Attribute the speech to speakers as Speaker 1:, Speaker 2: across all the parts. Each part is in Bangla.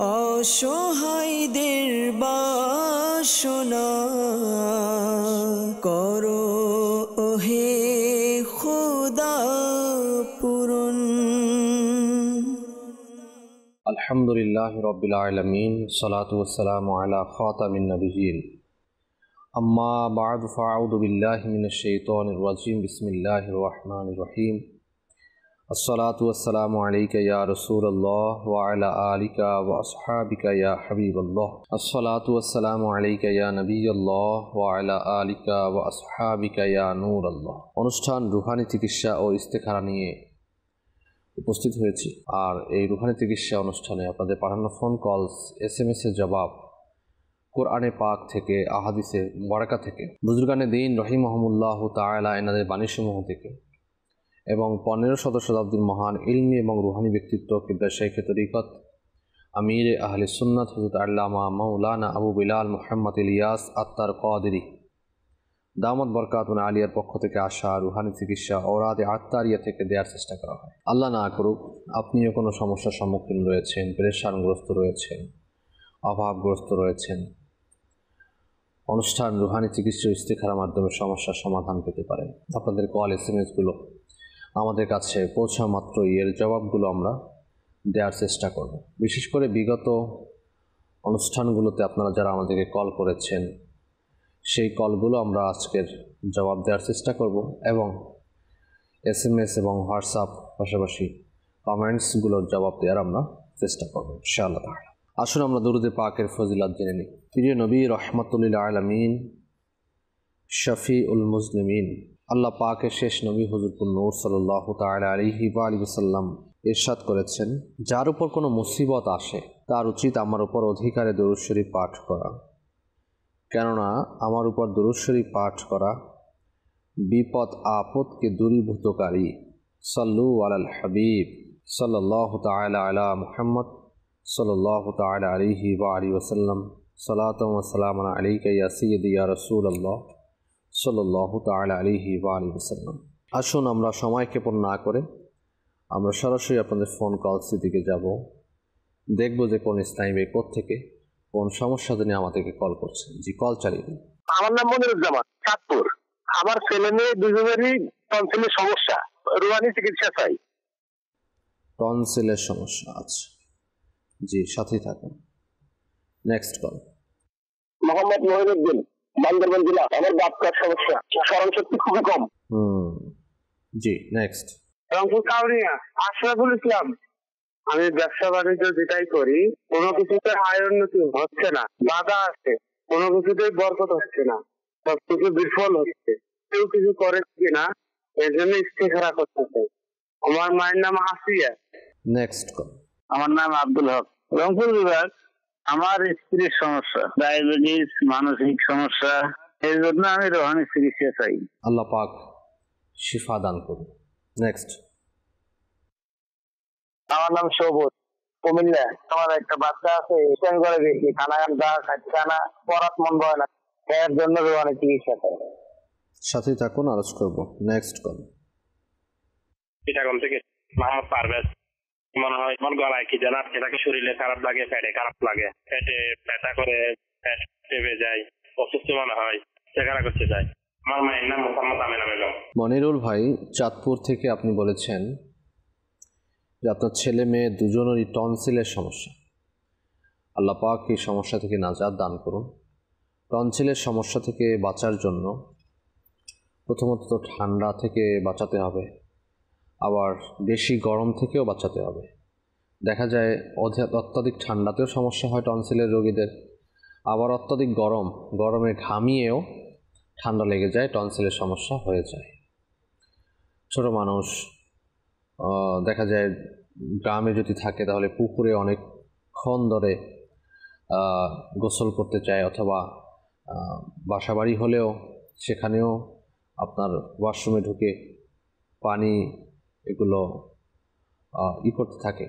Speaker 1: বাসনা در با شنا کرو الحمد اللہ رب المین صلاۃ وسلام اللہ خاطمین اما بادف اللہ شیط عروجیم بسم اللہ الرحیم আসসালাত والسلام আলাইকা রসুল رسول الله وعلى آلك وأصحابك يا حبيب الله الصلاة والسلام عليك يا نبي الله وعلى অনুষ্ঠান রুহানি চিকিৎসা ও ইস্তেখারা নিয়ে উপস্থিত হয়েছি আর এই রুহানি চিকিৎসা অনুষ্ঠানে আপনাদের পাঠানো phone calls S M S এর জবাব কোরআনে পাক থেকে আহাদিসে বারাকা থেকে বুজুরগানে দিন রহিম মহমুল্লাহ তায়লা এনাদের বাণীসমূহ থেকে এবং পনেরো শত শতাব্দীর মহান ইলমি এবং রুহানি ব্যক্তিত্ব কিবলা শেখে তরিকত আমির আহলে সুন্নাত হজরত আল্লামা মৌলানা আবু বিলাল মোহাম্মদ ইলিয়াস আত্মার কদরি দামত বরকাত আলিয়ার পক্ষ থেকে আসা রুহানি চিকিৎসা ওরাদে আত্মারিয়া থেকে দেওয়ার চেষ্টা করা হয় আল্লাহ না করুক আপনিও কোনো সমস্যার সম্মুখীন রয়েছেন প্রেশানগ্রস্ত রয়েছেন অভাবগ্রস্ত রয়েছেন অনুষ্ঠান রুহানি চিকিৎসা ইস্তেখার মাধ্যমে সমস্যার সমাধান পেতে পারেন আপনাদের কল এস এম এসগুলো আমাদের কাছে পৌঁছা মাত্র এর জবাবগুলো আমরা দেওয়ার চেষ্টা করব বিশেষ করে বিগত অনুষ্ঠানগুলোতে আপনারা যারা আমাদেরকে কল করেছেন সেই কলগুলো আমরা আজকের জবাব দেওয়ার চেষ্টা করব এবং এস এম এস এবং হোয়াটসঅ্যাপ পাশাপাশি কমেন্টসগুলোর জবাব দেওয়ার আমরা চেষ্টা করব ইনশাআল্লাহ তাহলে আসুন আমরা দুরুদে পাকের ফজিলাত জেনে নিই প্রিয় নবী রহমতুল্লিল আলমিন শফি উল মুসলিমিন আল্লাহ পাকের শেষ নবী হজরতুল নূর সাল্লাহ তাল সাল্লাম ইরশাদ করেছেন যার উপর কোনো মুসিবত আসে তার উচিত আমার উপর অধিকারে দরুশ্বরী পাঠ করা কেননা আমার উপর দরুশ্বরী পাঠ করা বিপদ আপদকে দূরীভূতকারী সাল্লু আলাল হাবিব সাল্লাহ তালা আলা মুহাম্মদ সাল্লাহ তাল আলিহি বা আলী ওসাল্লাম সালাতাম সালাম আলী কাইয়া রসুল আল্লাহ সাল্লাহ তাল আলিহি বা আলী আসুন আমরা সময় ক্ষেপণ না করে আমরা সরাসরি আপনাদের ফোন কল দিকে যাব দেখব যে কোন স্নাইবে থেকে কোন সমস্যা নিয়ে আমাদেরকে কল করছে জি কল চালিয়ে দিন আমার নাম মনিরুজ্জামান চাঁদপুর আমার ছেলে মেয়ে দুজনেরই টনসিলের সমস্যা রুয়ানি চিকিৎসা চাই টনসিলের সমস্যা আছে আচ্ছা। জি সাথেই থাকুন নেক্সট কল মোহাম্মদ মহিনুদ্দিন বান্দরবান জেলা আমার বাপ কার সমস্যা স্মরণ শক্তি খুবই কম জি নেক্সট রংপুর কাউরিয়া আশরাফুল ইসলাম আমি ব্যবসা বাণিজ্য যেটাই করি কোনো কিছুতে আয় উন্নতি হচ্ছে না বাধা আছে কোনো কিছুতে বরকত হচ্ছে না সব কিছু বিফল হচ্ছে কেউ কিছু করে কিনা এর জন্য ইস্তেখারা করতেছে আমার মায়ের নাম আসিয়া নেক্সট আমার নাম আব্দুল হক রংপুর বিভাগ আমার স্ত্রীর সমস্যা ডায়াবেটিস মানসিক সমস্যা এই জন্য আমি রোহানি চিকিৎসা চাই আল্লাহ পাক শিফা দান করুন নেক্সট আমার নাম সবুজ কুমিল্লা আমার একটা বাচ্চা আছে স্টেন করে দিয়েছি খানা খাচ্ছে না পড়াত মন বয় না এর জন্য রোহানি চিকিৎসা চাই সাথে থাকুন আলোচ করব নেক্সট কল থেকে পারভেজ মনে হয় মন গলায় কি যেন আটকে থাকে শরীরে খারাপ লাগে পেটে খারাপ লাগে পেটে ব্যথা করে পেট যায় অসুস্থ মনে হয় চেকারা করতে যায় আমার মায়ের নাম মোহাম্মদ আমিনা বেগম মনিরুল ভাই চাঁদপুর থেকে আপনি বলেছেন যে আপনার ছেলে মেয়ে দুজনেরই টনসিলের সমস্যা আল্লাহ পাক এই সমস্যা থেকে নাজাদ দান করুন টনসিলের সমস্যা থেকে বাঁচার জন্য প্রথমত তো ঠান্ডা থেকে বাঁচাতে হবে আবার বেশি গরম থেকেও বাঁচাতে হবে দেখা যায় অত্যাধিক ঠান্ডাতেও সমস্যা হয় টনসিলের রোগীদের আবার অত্যাধিক গরম গরমে ঘামিয়েও ঠান্ডা লেগে যায় টনসিলের সমস্যা হয়ে যায় ছোট মানুষ দেখা যায় গ্রামে যদি থাকে তাহলে পুকুরে অনেকক্ষণ ধরে গোসল করতে চায় অথবা বাসা বাড়ি হলেও সেখানেও আপনার ওয়াশরুমে ঢুকে পানি এগুলো ই করতে থাকে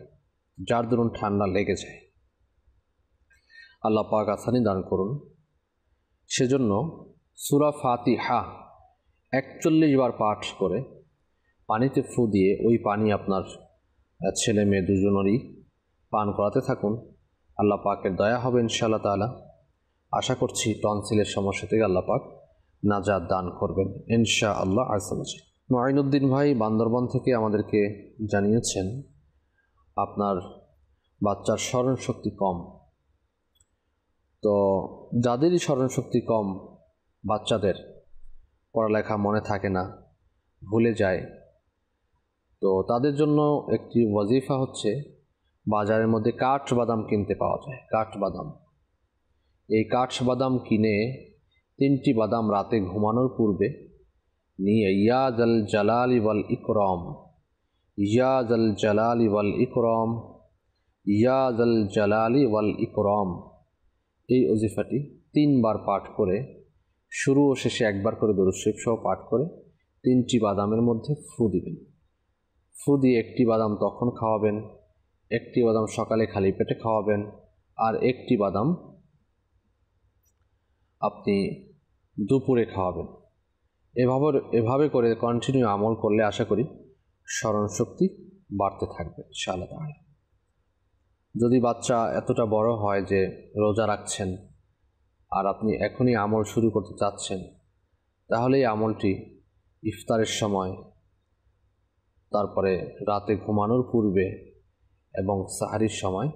Speaker 1: যার দরুন ঠান্ডা লেগে যায় আল্লাহ পাক আসানি দান করুন সেজন্য সুরা ফাতি হা একচল্লিশ বার পাঠ করে পানিতে ফু দিয়ে ওই পানি আপনার ছেলে মেয়ে দুজনেরই পান করাতে থাকুন আল্লাহ পাকের দয়া হবে ইনশাআল্লাহ তালা আশা করছি টনসিলের সমস্যা থেকে আল্লাহ পাক নাজাদ দান করবেন ইনশা আল্লাহ আসলাম নয়নউদ্দিন ভাই বান্দরবন থেকে আমাদেরকে জানিয়েছেন আপনার বাচ্চার স্মরণশক্তি কম তো যাদেরই স্মরণশক্তি কম বাচ্চাদের পড়ালেখা মনে থাকে না ভুলে যায় তো তাদের জন্য একটি ওয়াজিফা হচ্ছে বাজারের মধ্যে কাঠ বাদাম কিনতে পাওয়া যায় কাঠ বাদাম এই কাঠ বাদাম কিনে তিনটি বাদাম রাতে ঘুমানোর পূর্বে নিয়ে ইয়াদ আল জালাল ওয়াল ইকরম ইয়াদ আল জালাল ওয়াল ইকরম ইয়াদ আল জালালি ওয়াল ইকরম এই অজিফাটি তিনবার পাঠ করে শুরু ও শেষে একবার করে দরুশিব সহ পাঠ করে তিনটি বাদামের মধ্যে ফু দিবেন ফু দিয়ে একটি বাদাম তখন খাওয়াবেন একটি বাদাম সকালে খালি পেটে খাওয়াবেন আর একটি বাদাম আপনি দুপুরে খাওয়াবেন এভাবে এভাবে করে কন্টিনিউ আমল করলে আশা করি স্মরণশক্তি বাড়তে থাকবে সালা তাহলে যদি বাচ্চা এতটা বড় হয় যে রোজা রাখছেন আর আপনি এখনই আমল শুরু করতে চাচ্ছেন তাহলে এই আমলটি ইফতারের সময় তারপরে রাতে ঘুমানোর পূর্বে এবং সাহারির সময়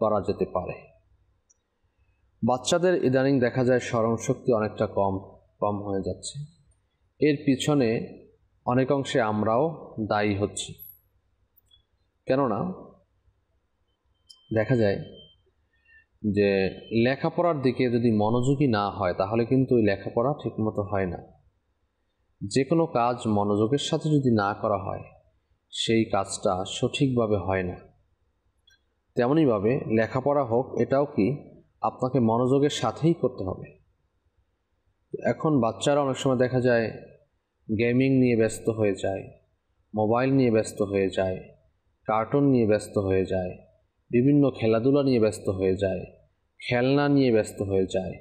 Speaker 1: করা যেতে পারে বাচ্চাদের ইদানিং দেখা যায় স্মরণশক্তি অনেকটা কম কম হয়ে যাচ্ছে এর পিছনে অনেকাংশে আমরাও দায়ী হচ্ছি কেননা দেখা যায় যে লেখাপড়ার দিকে যদি মনোযোগী না হয় তাহলে কিন্তু ওই লেখাপড়া ঠিকমতো হয় না যে কোনো কাজ মনোযোগের সাথে যদি না করা হয় সেই কাজটা সঠিকভাবে হয় না তেমনইভাবে লেখাপড়া হোক এটাও কি আপনাকে মনোযোগের সাথেই করতে হবে এখন বাচ্চারা অনেক সময় দেখা যায় গেমিং নিয়ে ব্যস্ত হয়ে যায় মোবাইল নিয়ে ব্যস্ত হয়ে যায় কার্টুন নিয়ে ব্যস্ত হয়ে যায় বিভিন্ন খেলাধুলা নিয়ে ব্যস্ত হয়ে যায় খেলনা নিয়ে ব্যস্ত হয়ে যায়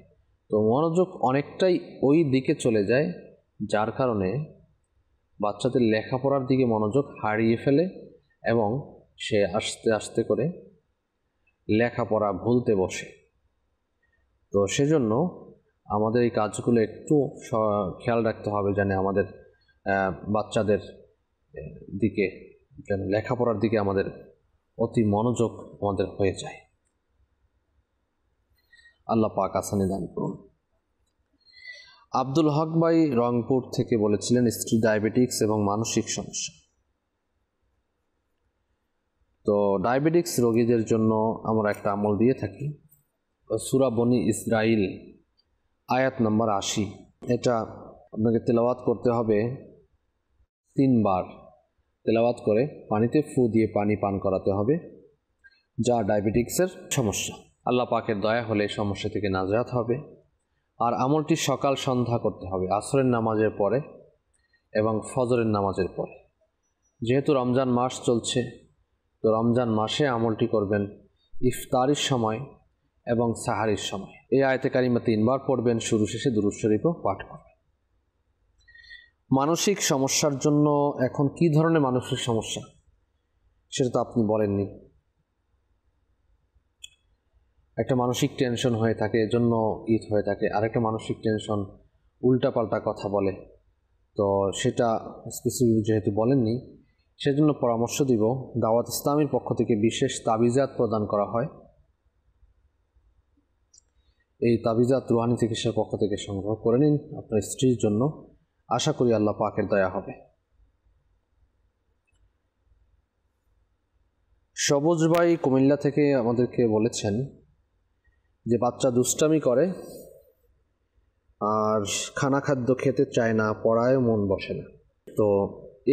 Speaker 1: তো মনোযোগ অনেকটাই ওই দিকে চলে যায় যার কারণে বাচ্চাদের লেখাপড়ার দিকে মনোযোগ হারিয়ে ফেলে এবং সে আস্তে আস্তে করে লেখাপড়া ভুলতে বসে তো সেজন্য আমাদের এই কাজগুলো একটু খেয়াল রাখতে হবে যেন আমাদের বাচ্চাদের দিকে যেন লেখাপড়ার দিকে আমাদের অতি মনোযোগ আমাদের হয়ে যায় আল্লাহ পাক আসানি দান করুন আব্দুল হক ভাই রংপুর থেকে বলেছিলেন স্ত্রী ডায়াবেটিক্স এবং মানসিক সমস্যা তো ডায়াবেটিক্স রোগীদের জন্য আমরা একটা আমল দিয়ে থাকি সুরাবনি ইসরায়েল আয়াত নম্বর আশি এটা আপনাকে তেলাওয়াত করতে হবে তিনবার তেলাওয়াত করে পানিতে ফু দিয়ে পানি পান করাতে হবে যা ডায়াবেটিক্সের সমস্যা আল্লাহ পাকের দয়া হলে সমস্যা থেকে নাজাত হবে আর আমলটি সকাল সন্ধ্যা করতে হবে আসরের নামাজের পরে এবং ফজরের নামাজের পরে যেহেতু রমজান মাস চলছে তো রমজান মাসে আমলটি করবেন ইফতারির সময় এবং সাহারির সময় এই আয়তে কারিমা তিনবার পড়বেন শুরু শেষে দুরুদ শরীফও পাঠ করবেন মানসিক সমস্যার জন্য এখন কি ধরনের মানসিক সমস্যা সেটা তো আপনি বলেননি একটা মানসিক টেনশন হয়ে থাকে এজন্য ঈদ হয়ে থাকে আরেকটা মানসিক টেনশন উল্টাপাল্টা কথা বলে তো সেটা স্পেসিফিক যেহেতু বলেননি সেজন্য পরামর্শ দিব দাওয়াত ইসলামীর পক্ষ থেকে বিশেষ তাবিজাত প্রদান করা হয় এই তাবিজাত রুহানি চিকিৎসার পক্ষ থেকে সংগ্রহ করে নিন আপনার স্ত্রীর জন্য আশা করি আল্লাহ পাকের দয়া হবে সবুজ ভাই কুমিল্লা থেকে আমাদেরকে বলেছেন যে বাচ্চা দুষ্টামি করে আর খানা খাদ্য খেতে চায় না পড়ায় মন বসে না তো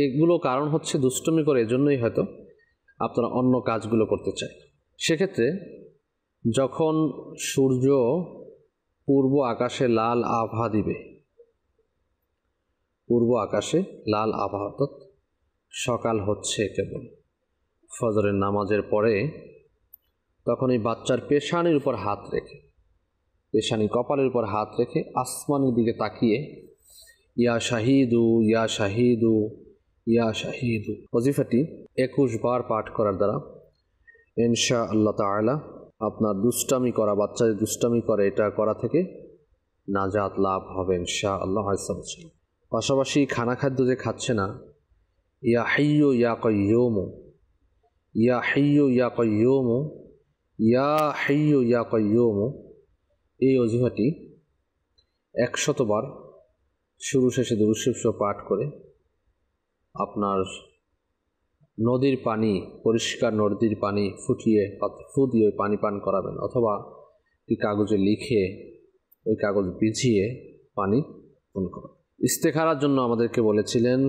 Speaker 1: এগুলো কারণ হচ্ছে দুষ্টমি করে এজন্যই হয়তো আপনারা অন্য কাজগুলো করতে চায় সেক্ষেত্রে যখন সূর্য পূর্ব আকাশে লাল আভা দিবে পূর্ব আকাশে লাল আভা অর্থাৎ সকাল হচ্ছে কেবল ফজরের নামাজের পরে তখন এই বাচ্চার পেশানির উপর হাত রেখে পেশানি কপালের উপর হাত রেখে আসমানের দিকে তাকিয়ে ইয়া শাহিদু ইয়া শাহিদু ইয়া শাহিদু ওজিফাটি একুশ বার পাঠ করার দ্বারা ইনশা আল্লাহ তালা আপনার দুষ্টামি করা বাচ্চাদের দুষ্টামি করে এটা করা থেকে নাজাত লাভ হবেন শাহ আল্লাহ পাশাপাশি খানা খাদ্য যে খাচ্ছে না ইয়া হাইয়ো ইয়া কয়োমো ইয়া হাইয়ো ইয়া কয়োমো ইয়া হাইয়ো ইয়া কয়োমো এই অজুহাটি একশতবার শুরু শেষে দুরুশিপ পাঠ করে আপনার নদীর পানি পরিষ্কার নদীর পানি ফুটিয়ে ফু দিয়ে ওই পানি পান করাবেন অথবা একটি কাগজে লিখে ওই কাগজ বিছিয়ে পানি পান করাবেন ইস্তেখারার জন্য আমাদেরকে বলেছিলেন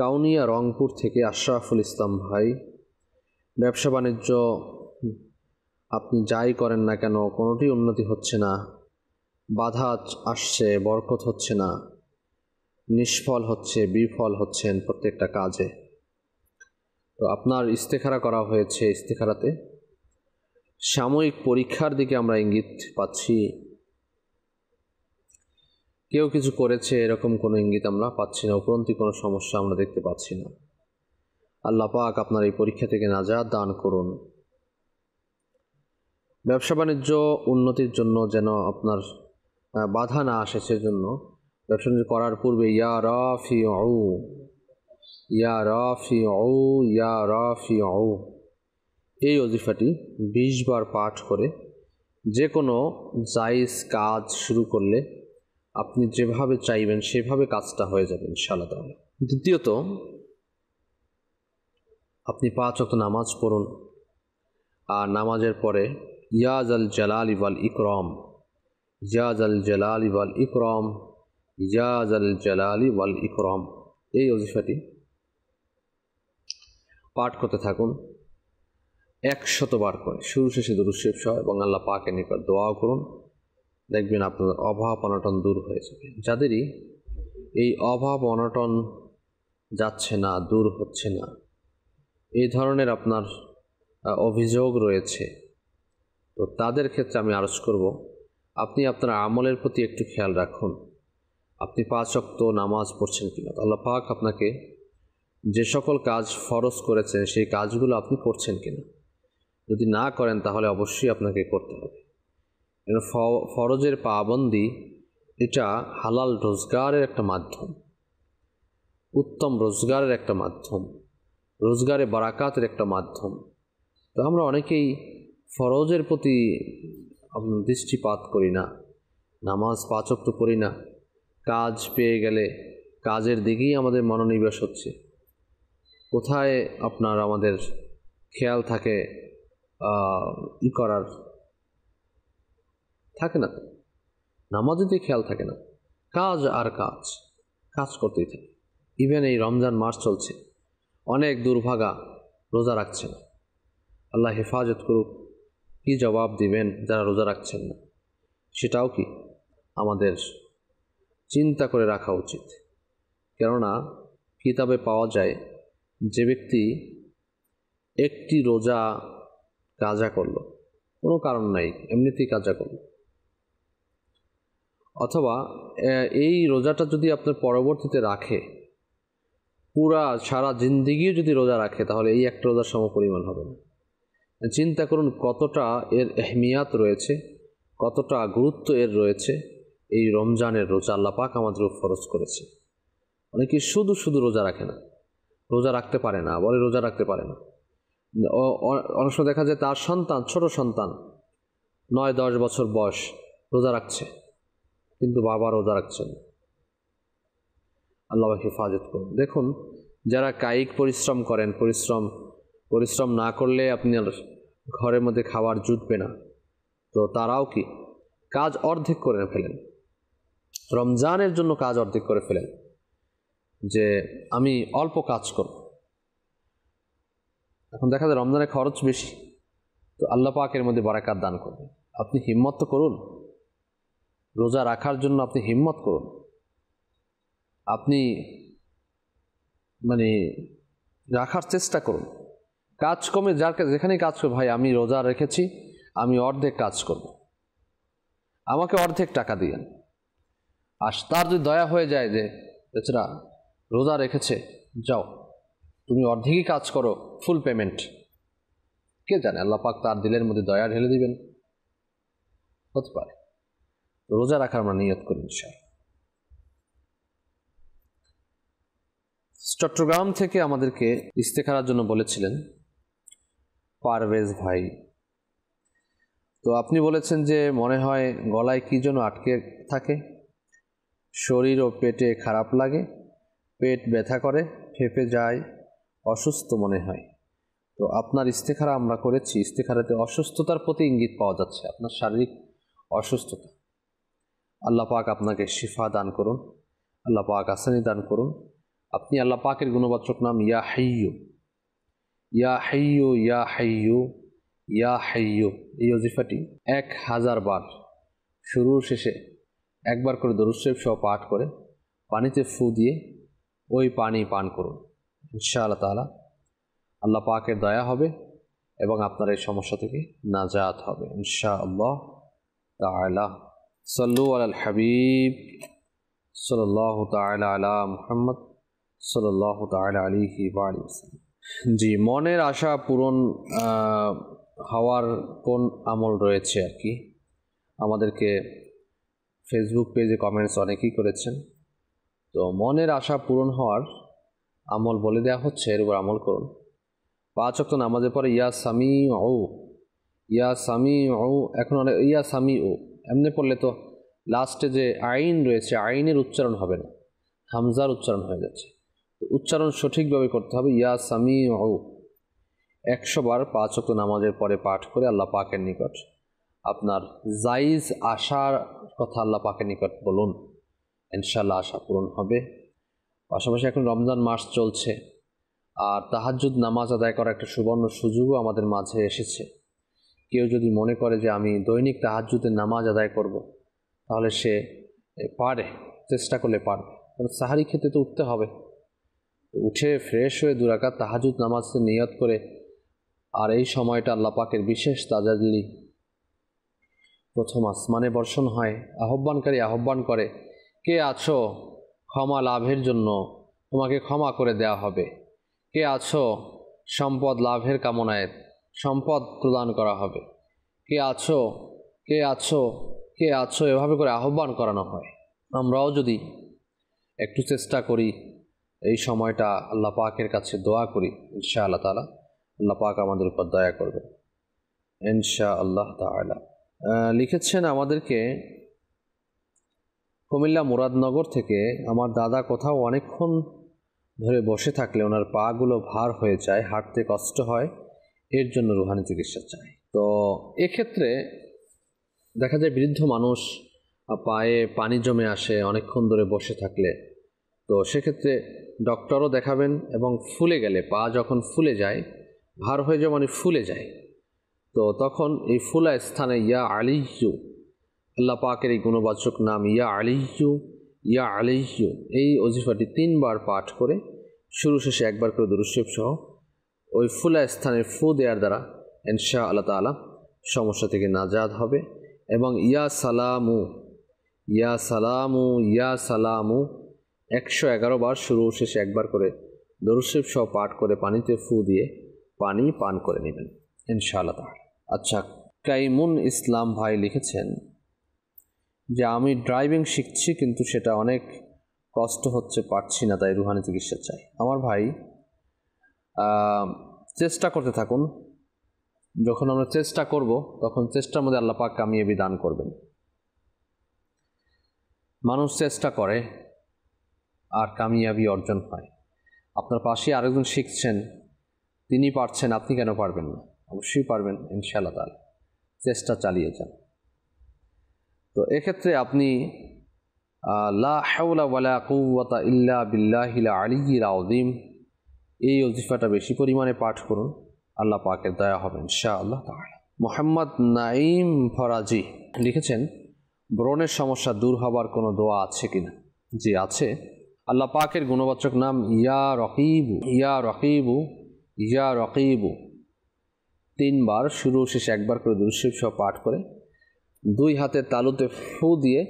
Speaker 1: কাউনিয়া রংপুর থেকে আশরাফুল ইসলাম ভাই ব্যবসা বাণিজ্য আপনি যাই করেন না কেন কোনোটি উন্নতি হচ্ছে না বাধা আসছে বরকত হচ্ছে না নিষ্ফল হচ্ছে বিফল হচ্ছেন প্রত্যেকটা কাজে তো আপনার ইস্তেখারা করা হয়েছে ইস্তেখারাতে সাময়িক পরীক্ষার দিকে আমরা ইঙ্গিত পাচ্ছি কেউ কিছু করেছে এরকম কোনো ইঙ্গিত আমরা পাচ্ছি না উপরন্তি কোনো সমস্যা আমরা দেখতে পাচ্ছি না আল্লাহ পাক আপনার এই পরীক্ষা থেকে নাজাদ দান করুন ব্যবসা বাণিজ্য উন্নতির জন্য যেন আপনার বাধা না আসে সেজন্য ব্যবসা করার পূর্বে ইয়া রাফি ইয়া ও ইয়া ও এই অজিফাটি বিশ বার পাঠ করে যে কোনো জাইজ কাজ শুরু করলে আপনি যেভাবে চাইবেন সেভাবে কাজটা হয়ে যাবে ইনশাল্লাহ তাহলে দ্বিতীয়ত আপনি পাঁচ অত নামাজ পড়ুন আর নামাজের পরে ইয়াজ আল জালাল ইবাল ইকরম ইয়াজ আল জালাল ইবাল ইকরম ইয়াজ আল জালাল ইবাল ইকরম এই অজিফাটি পাঠ করতে থাকুন একশতবার করে শুরু শেষে দুরুশেফ সহ এবং আল্লাহ পাকে নিকট দোয়াও করুন দেখবেন আপনাদের অভাব অনটন দূর হয়ে যাবে যাদেরই এই অভাব অনটন যাচ্ছে না দূর হচ্ছে না এই ধরনের আপনার অভিযোগ রয়েছে তো তাদের ক্ষেত্রে আমি আরজ করব আপনি আপনার আমলের প্রতি একটু খেয়াল রাখুন আপনি পাঁচ অক্ত নামাজ পড়ছেন কিনা আল্লাহ পাক আপনাকে যে সকল কাজ ফরজ করেছেন সেই কাজগুলো আপনি করছেন কিনা যদি না করেন তাহলে অবশ্যই আপনাকে করতে হবে ফরজের পাবন্দি এটা হালাল রোজগারের একটা মাধ্যম উত্তম রোজগারের একটা মাধ্যম রোজগারে বারাকাতের একটা মাধ্যম তো আমরা অনেকেই ফরজের প্রতি দৃষ্টিপাত করি না নামাজ পাচক তো করি না কাজ পেয়ে গেলে কাজের দিকেই আমাদের মনোনিবেশ হচ্ছে কোথায় আপনার আমাদের খেয়াল থাকে ই করার থাকে না নামাজেতে খেয়াল থাকে না কাজ আর কাজ কাজ করতেই থাকে ইভেন এই রমজান মাস চলছে অনেক দুর্ভাগা রোজা রাখছে না আল্লাহ হেফাজত করুক কি জবাব দিবেন যারা রোজা রাখছেন না সেটাও কি আমাদের চিন্তা করে রাখা উচিত কেননা কিতাবে পাওয়া যায় যে ব্যক্তি একটি রোজা কাজা করলো কোনো কারণ নাই এমনিতেই কাজা করলো অথবা এই রোজাটা যদি আপনার পরবর্তীতে রাখে পুরা সারা জিন্দিগিও যদি রোজা রাখে তাহলে এই একটা রোজার সমপরিমাণ হবে না চিন্তা করুন কতটা এর এহমিয়াত রয়েছে কতটা গুরুত্ব এর রয়েছে এই রমজানের রোজা আল্লাপাক আমাদের ফরজ করেছে অনেকে শুধু শুধু রোজা রাখে না রোজা রাখতে পারে না বলে রোজা রাখতে পারে না অনেক সময় দেখা যায় তার সন্তান ছোট সন্তান নয় দশ বছর বয়স রোজা রাখছে কিন্তু বাবা রোজা রাখছেন আল্লাহ হেফাজত করুন দেখুন যারা কায়িক পরিশ্রম করেন পরিশ্রম পরিশ্রম না করলে আপনার ঘরের মধ্যে খাবার জুটবে না তো তারাও কি কাজ অর্ধেক করে ফেলেন রমজানের জন্য কাজ অর্ধেক করে ফেলেন যে আমি অল্প কাজ করব এখন দেখা যায় রমজানের খরচ বেশি তো আল্লাহ পাকের মধ্যে বারাকাত দান করবে আপনি হিম্মত তো করুন রোজা রাখার জন্য আপনি হিম্মত করুন আপনি মানে রাখার চেষ্টা করুন কাজ কমে যার যেখানে কাজ করবে ভাই আমি রোজা রেখেছি আমি অর্ধেক কাজ করব আমাকে অর্ধেক টাকা দিয়েন আর তার যদি দয়া হয়ে যায় যে এছাড়া রোজা রেখেছে যাও তুমি অর্ধেকই কাজ করো ফুল পেমেন্ট কে জানে আল্লাপাক তার দিলের মধ্যে দয়া ঢেলে দিবেন হতে পারে রোজা রাখার আমরা নিয়ত করি ইনশাল চট্টগ্রাম থেকে আমাদেরকে ইস্তেখারার জন্য বলেছিলেন পারভেজ ভাই তো আপনি বলেছেন যে মনে হয় গলায় কী যেন আটকে থাকে শরীর ও পেটে খারাপ লাগে পেট ব্যথা করে ফেঁপে যায় অসুস্থ মনে হয় তো আপনার ইস্তেখারা আমরা করেছি ইস্তেখারাতে অসুস্থতার প্রতি ইঙ্গিত পাওয়া যাচ্ছে আপনার শারীরিক অসুস্থতা আল্লাহ পাক আপনাকে শিফা দান করুন আল্লাহ পাক আসানি দান করুন আপনি আল্লাহ পাকের গুণবাচক নাম ইয়া হাইয়ু ইয়া হাইয়ু ইয়া হাইয়ু ইয়া হাইয়ু এই অজিফাটি এক হাজার বার শুরু শেষে একবার করে দরুশেব সহ পাঠ করে পানিতে ফু দিয়ে ওই পানি পান করুন ইনশাআল্লাহ তালা আল্লাহ পাকের দয়া হবে এবং আপনার এই সমস্যা থেকে নাজাত হবে ইনশা আল্লাহ তালা সল্লু আল আল হাবিব সাল্লাহ তালা আলা মুহাম্মদ সল্লাহ তালা আলিহি বাড়ি জি মনের আশা পূরণ হওয়ার কোন আমল রয়েছে আর কি আমাদেরকে ফেসবুক পেজে কমেন্টস অনেকেই করেছেন তো মনের আশা পূরণ হওয়ার আমল বলে দেওয়া হচ্ছে এর উপর আমল করুন পাঁচ অক্ত নামাজের পরে ইয়া সামি ও ইয়া সামি ও এখন অনেক ইয়া সামি ও এমনি পড়লে তো লাস্টে যে আইন রয়েছে আইনের উচ্চারণ হবে না হামজার উচ্চারণ হয়ে যাচ্ছে উচ্চারণ সঠিকভাবে করতে হবে ইয়া সামি ও একশো বার পাঁচ অক্ত নামাজের পরে পাঠ করে আল্লাহ পাকের নিকট আপনার জাইজ আশার কথা আল্লাহ পাকের নিকট বলুন ইনশাল্লাহ আশা পূরণ হবে পাশাপাশি এখন রমজান মাস চলছে আর তাহাজুদ নামাজ আদায় করার একটা সুবর্ণ সুযোগও আমাদের মাঝে এসেছে কেউ যদি মনে করে যে আমি দৈনিক তাহাজুদের নামাজ আদায় করব। তাহলে সে পারে চেষ্টা করলে পারবে কারণ সাহারি খেতে তো উঠতে হবে উঠে ফ্রেশ হয়ে দুরাকার তাহাজুদ নামাজকে নিয়ত করে আর এই সময়টা আল্লাহ পাকের বিশেষ তাজাজলি প্রথম আসমানে বর্ষণ হয় আহ্বানকারী আহ্বান করে কে আছো ক্ষমা লাভের জন্য তোমাকে ক্ষমা করে দেয়া হবে কে আছো সম্পদ লাভের কামনায় সম্পদ প্রদান করা হবে কে আছো কে আছো কে আছো এভাবে করে আহ্বান করানো হয় আমরাও যদি একটু চেষ্টা করি এই সময়টা আল্লাহ পাকের কাছে দোয়া করি ইনশা আল্লাহ তালা আল্লাহ পাক আমাদের উপর দয়া করবে ইনশা আল্লাহ তালা লিখেছেন আমাদেরকে কুমিল্লা মুরাদনগর থেকে আমার দাদা কোথাও অনেকক্ষণ ধরে বসে থাকলে ওনার পাগুলো ভার হয়ে যায় হাঁটতে কষ্ট হয় এর জন্য রুহানি চিকিৎসা চাই তো এক্ষেত্রে দেখা যায় বৃদ্ধ মানুষ পায়ে পানি জমে আসে অনেকক্ষণ ধরে বসে থাকলে তো সেক্ষেত্রে ডক্টরও দেখাবেন এবং ফুলে গেলে পা যখন ফুলে যায় ভার হয়ে যায় মানে ফুলে যায় তো তখন এই ফুলা স্থানে ইয়া আলিজু আল্লাহ পাকের এই গুণবাচক নাম ইয়া আলিহ্যু ইয়া আলিহ্যু এই অজিফাটি তিনবার পাঠ করে শুরু শেষে একবার করে দুরুশেব সহ ওই ফুলা স্থানের ফু দেওয়ার দ্বারা ইনশা আল্লাহ তালা সমস্যা থেকে নাজাদ হবে এবং ইয়া সালামু ইয়া সালামু ইয়া সালামু একশো এগারো বার শুরু শেষে একবার করে দরুশেব সহ পাঠ করে পানিতে ফু দিয়ে পানি পান করে নেবেন ইনশাআল্লাহ তাহলে আচ্ছা কাইমুন ইসলাম ভাই লিখেছেন যে আমি ড্রাইভিং শিখছি কিন্তু সেটা অনেক কষ্ট হচ্ছে পারছি না তাই রুহানি চিকিৎসা চাই আমার ভাই চেষ্টা করতে থাকুন যখন আমরা চেষ্টা করব তখন চেষ্টার মধ্যে আল্লাহ পাক কামিয়াবি দান করবেন মানুষ চেষ্টা করে আর কামিয়াবি অর্জন হয় আপনার পাশে আরেকজন শিখছেন তিনি পারছেন আপনি কেন পারবেন না অবশ্যই পারবেন ইনশাআল্লাহ তাহলে চেষ্টা চালিয়ে যান তো এক্ষেত্রে আপনি লা হাওলা ইল্লা বিল্লাহিল আলিয়িল আযীম এই অজিফাটা বেশি পরিমাণে পাঠ করুন আল্লাহ পাকের দয়া হবে ইনশা আল্লাহ মোহাম্মদ নাইম ফরাজি লিখেছেন ব্রণের সমস্যা দূর হবার কোনো দোয়া আছে কিনা জি আছে আল্লাহ পাকের গুণবাচক নাম ইয়া রকিবু ইয়া রকিবু ইয়া রকিবু তিনবার শুরু শেষে একবার করে দুরুশিব সহ পাঠ করে দুই হাতে তালুতে ফু দিয়ে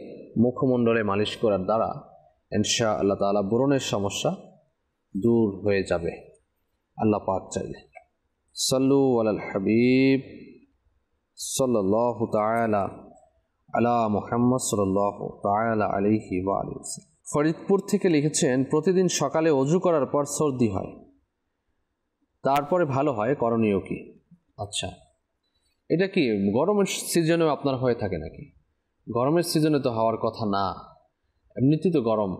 Speaker 1: মুখমণ্ডলে মালিশ করার দ্বারা ইনশা আল্লাহ তালা বরণের সমস্যা দূর হয়ে যাবে আল্লাহ পাক চাইলে সল্লু আল হাবিব সল্লাহ আলা মোহাম্মদ সল্লাহ তালা আলিহি বা আলী ফরিদপুর থেকে লিখেছেন প্রতিদিন সকালে অজু করার পর সর্দি হয় তারপরে ভালো হয় করণীয় কি আচ্ছা এটা কি গরমের সিজনেও আপনার হয়ে থাকে নাকি গরমের সিজনে তো হওয়ার কথা না এমনিতেই তো গরম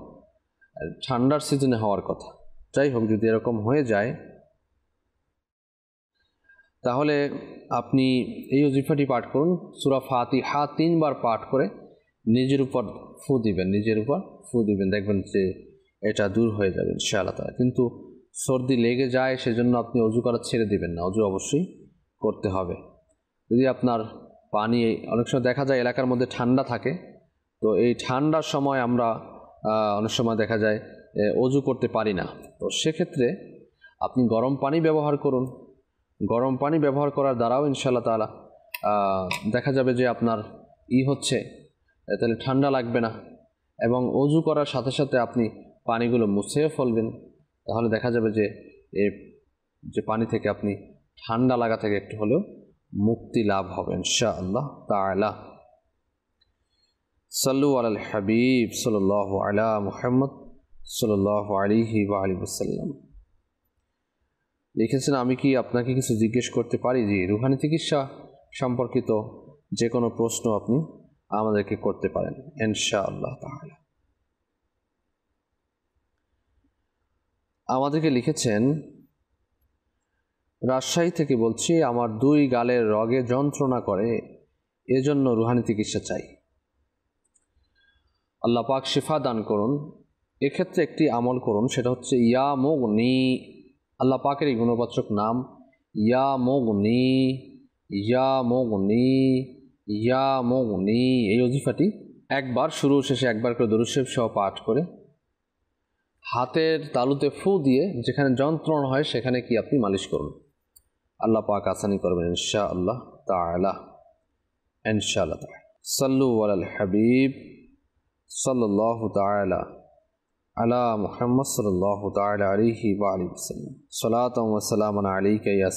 Speaker 1: ঠান্ডার সিজনে হওয়ার কথা যাই হোক যদি এরকম হয়ে যায় তাহলে আপনি এই অজিফাটি পাঠ করুন সুরা ফাতি হা তিনবার পাঠ করে নিজের উপর ফু দিবেন নিজের উপর ফু দিবেন দেখবেন যে এটা দূর হয়ে যাবে ইনশাআল্লাহ আলাদা কিন্তু সর্দি লেগে যায় সেজন্য আপনি অজু করা ছেড়ে দিবেন না অজু অবশ্যই করতে হবে যদি আপনার পানি অনেক সময় দেখা যায় এলাকার মধ্যে ঠান্ডা থাকে তো এই ঠান্ডার সময় আমরা অনেক সময় দেখা যায় অজু করতে পারি না তো সেক্ষেত্রে আপনি গরম পানি ব্যবহার করুন গরম পানি ব্যবহার করার দ্বারাও ইনশাল্লাহ তালা দেখা যাবে যে আপনার ই হচ্ছে তাহলে ঠান্ডা লাগবে না এবং অজু করার সাথে সাথে আপনি পানিগুলো মুছেও ফেলবেন তাহলে দেখা যাবে যে এ যে পানি থেকে আপনি ঠান্ডা লাগা থেকে একটু হলেও মুক্তি লাভ হবে ইনশা আল্লাহ তালা সাল্লু আল হাবিব সাল আলা মুহাম্মদ সাল আলিহি বা আলী ওসাল্লাম লিখেছেন আমি কি আপনাকে কিছু জিজ্ঞেস করতে পারি যে রুহানি চিকিৎসা সম্পর্কিত যে কোনো প্রশ্ন আপনি আমাদেরকে করতে পারেন ইনশা আল্লাহ তাহলে আমাদেরকে লিখেছেন রাজশাহী থেকে বলছি আমার দুই গালের রগে যন্ত্রণা করে এজন্য রুহানি চিকিৎসা চাই আল্লাহ পাক শিফা দান করুন এক্ষেত্রে একটি আমল করুন সেটা হচ্ছে ইয়া নি আল্লাহ পাকের এই গুণবাচক নাম ইয়া নি ইয়া নি ইয়া নি এই অজিফাটি একবার শুরু শেষে একবার করে দরুশেব সহ পাঠ করে হাতের তালুতে ফু দিয়ে যেখানে যন্ত্রণা হয় সেখানে কি আপনি মালিশ করুন আল্লাহ পাক আসানি করবেন ইনশা আল্লাহ তালা ইনশা আল্লাহ তালা সাল্লু আল হাবিব সাল্লাহ তালা আলা মোহাম্মদ সাল্লাহ তালা আলিহি বা আলী সাল্লাম সালাতাম সালাম আলিকা ইয়া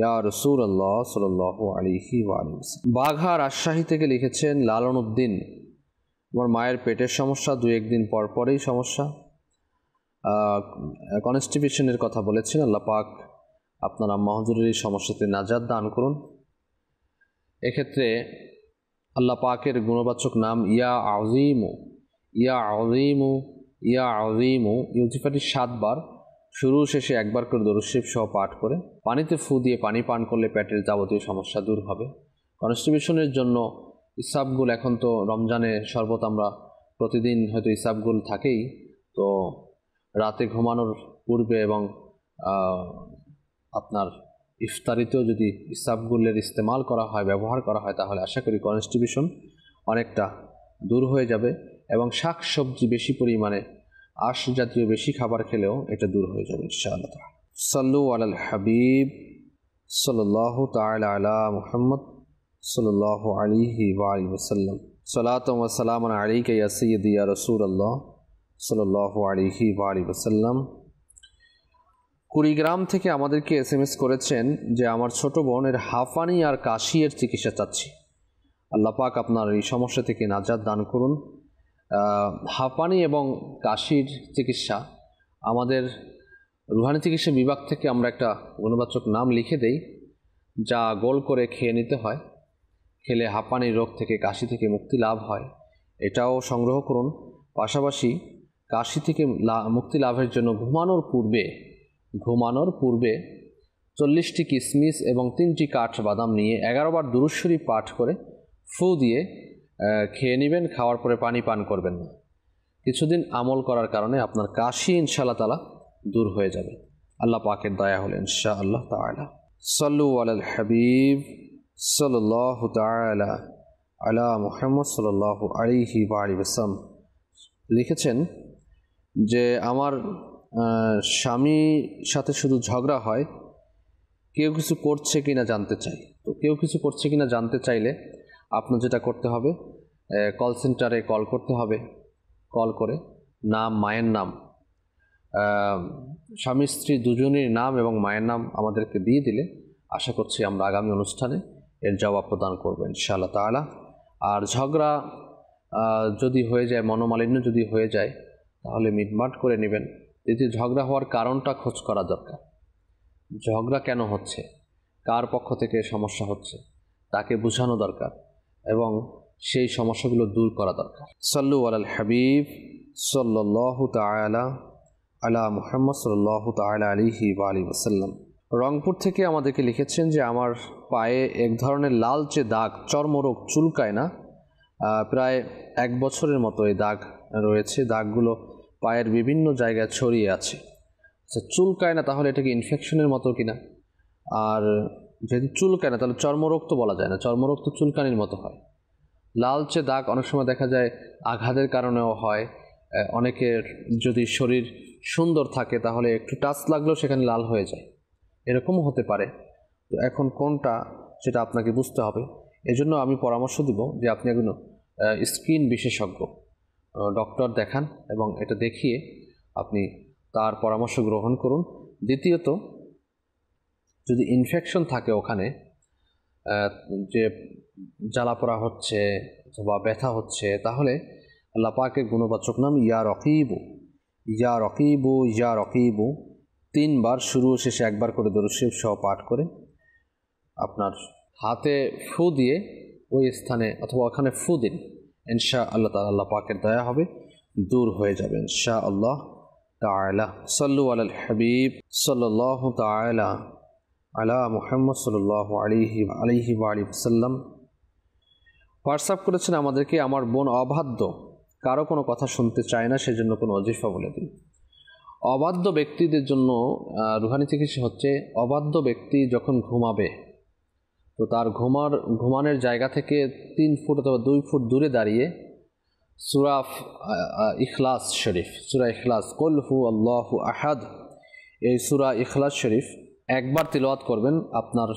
Speaker 1: ইয়া রসুল আল্লাহ সাল্লাহ আলিহি বা আলিম বাঘা রাজশাহী থেকে লিখেছেন লালন উদ্দিন আমার মায়ের পেটের সমস্যা দু একদিন পর পরেই সমস্যা কনস্টিপেশনের কথা বলেছেন আল্লাপাক আপনারা আম্মা এই সমস্যাতে নাজাদ দান করুন এক্ষেত্রে আল্লাহ পাকের গুণবাচক নাম ইয়া আজিমু ইয়া আজিমু ইয়া আজিমু ইউজিফাটি সাতবার শুরু শেষে একবার করে দরুশিব সহ পাঠ করে পানিতে ফু দিয়ে পানি পান করলে পেটের যাবতীয় সমস্যা দূর হবে কনস্টিবিউশনের জন্য ইসাবগুল এখন তো রমজানে শরবত আমরা প্রতিদিন হয়তো ইসাবগুল থাকেই তো রাতে ঘুমানোর পূর্বে এবং আপনার ইফতারিতেও যদি ইসাবগুল্লের ইস্তেমাল করা হয় ব্যবহার করা হয় তাহলে আশা করি কনস্টিবিউশন অনেকটা দূর হয়ে যাবে এবং শাক সবজি বেশি পরিমাণে আশ জাতীয় বেশি খাবার খেলেও এটা দূর হয়ে যাবে ইনশাআল্লাহ সাল্লু আলাল হাবিব সাল্লাহ তালা আলা মুহাম্মদ সাল্লাহ আলিহি ওয়ালি ওসাল্লাম সালাতম সালাম আলী কে সৈয়দিয়া রসুল আল্লাহ সাল্লাহ আলিহি ওয়ালি ওসাল্লাম কুড়িগ্রাম থেকে আমাদেরকে এস এম এস করেছেন যে আমার ছোট বোনের হাফানি আর কাশি এর চিকিৎসা চাচ্ছি আল্লাপাক আপনার এই সমস্যা থেকে নাজাদ দান করুন হাঁপানি এবং কাশির চিকিৎসা আমাদের রুহানি চিকিৎসা বিভাগ থেকে আমরা একটা অনুবাচক নাম লিখে দেই যা গোল করে খেয়ে নিতে হয় খেলে হাঁপানির রোগ থেকে কাশি থেকে মুক্তি লাভ হয় এটাও সংগ্রহ করুন পাশাপাশি কাশি থেকে মুক্তি লাভের জন্য ঘুমানোর পূর্বে ঘুমানোর পূর্বে চল্লিশটি কিসমিস এবং তিনটি কাঠ বাদাম নিয়ে এগারোবার দুরুশ্বরী পাঠ করে ফু দিয়ে খেয়ে নেবেন খাওয়ার পরে পানি পান করবেন না কিছুদিন আমল করার কারণে আপনার কাশি ইনশাআল্লাহ তালা দূর হয়ে যাবে আল্লাহ পাকের দয়া হলে ইনশা আল্লাহ তালা সাল্লু আল হাবিব সাল্লু তালা আলা মোহাম্মদ সাল্লাহ আলিহি বাড়ি লিখেছেন যে আমার স্বামী সাথে শুধু ঝগড়া হয় কেউ কিছু করছে কি না জানতে চাই তো কেউ কিছু করছে কি না জানতে চাইলে আপনার যেটা করতে হবে কল সেন্টারে কল করতে হবে কল করে নাম মায়ের নাম স্বামী স্ত্রী দুজনের নাম এবং মায়ের নাম আমাদেরকে দিয়ে দিলে আশা করছি আমরা আগামী অনুষ্ঠানে এর জবাব প্রদান করবো ইনশাআল্লাহ তালা আর ঝগড়া যদি হয়ে যায় মনোমালিন্য যদি হয়ে যায় তাহলে মিটমাট করে নেবেন এতে ঝগড়া হওয়ার কারণটা খোঁজ করা দরকার ঝগড়া কেন হচ্ছে কার পক্ষ থেকে সমস্যা হচ্ছে তাকে বোঝানো দরকার এবং সেই সমস্যাগুলো দূর করা দরকার সাল্লু আলাল হাবিব সল্লাহ তালা আলা মুহাম্মদ সাল্লাহ তালা আলিহি বা আলী ওসাল্লাম রংপুর থেকে আমাদেরকে লিখেছেন যে আমার পায়ে এক ধরনের লালচে দাগ চর্মরোগ চুলকায় না প্রায় এক বছরের মতো এই দাগ রয়েছে দাগগুলো পায়ের বিভিন্ন জায়গায় ছড়িয়ে আছে আচ্ছা চুলকায় না তাহলে কি ইনফেকশনের মতো কিনা আর যদি চুলকায় না তাহলে চর্মরক্ত বলা যায় না চর্মরক্ত চুলকানির মতো হয় লালচে দাগ অনেক সময় দেখা যায় আঘাতের কারণেও হয় অনেকের যদি শরীর সুন্দর থাকে তাহলে একটু টাচ লাগলেও সেখানে লাল হয়ে যায় এরকমও হতে পারে তো এখন কোনটা সেটা আপনাকে বুঝতে হবে এজন্য আমি পরামর্শ দিব যে আপনি একজন স্কিন বিশেষজ্ঞ ডক্টর দেখান এবং এটা দেখিয়ে আপনি তার পরামর্শ গ্রহণ করুন দ্বিতীয়ত যদি ইনফেকশন থাকে ওখানে যে জ্বালাপোড়া হচ্ছে অথবা ব্যথা হচ্ছে তাহলে আল্লাপাকের গুণবাচক নাম ইয়া রকিবু ইয়া রকিবু ইয়া রকিবু তিনবার শুরু শেষে একবার করে দরশিব সহ পাঠ করে আপনার হাতে ফু দিয়ে ওই স্থানে অথবা ওখানে ফু দিন ইনশা আল্লাহ তালা আল্লাহ পাকের দয়া হবে দূর হয়ে যাবে ইনশা আল্লাহ তালা সাল্লু আল হাবিব সাল্লাহ তালা আলা মোহাম্মদ সাল্লাহ আলিহি আলিহি আলী সাল্লাম হোয়াটসঅ্যাপ করেছেন আমাদেরকে আমার বোন অবাধ্য কারো কোনো কথা শুনতে চায় না সেজন্য কোনো অজিফা বলে দিন অবাধ্য ব্যক্তিদের জন্য রুহানি চিকিৎসা হচ্ছে অবাধ্য ব্যক্তি যখন ঘুমাবে তো তার ঘুমার ঘুমানোর জায়গা থেকে তিন ফুট অথবা দুই ফুট দূরে দাঁড়িয়ে সুরাফ ইখলাস শরীফ সুরা ইখলাস কলহু আল্লাহ আহাদ এই সুরা ইখলাস শরীফ একবার তেলাওয়াত করবেন আপনার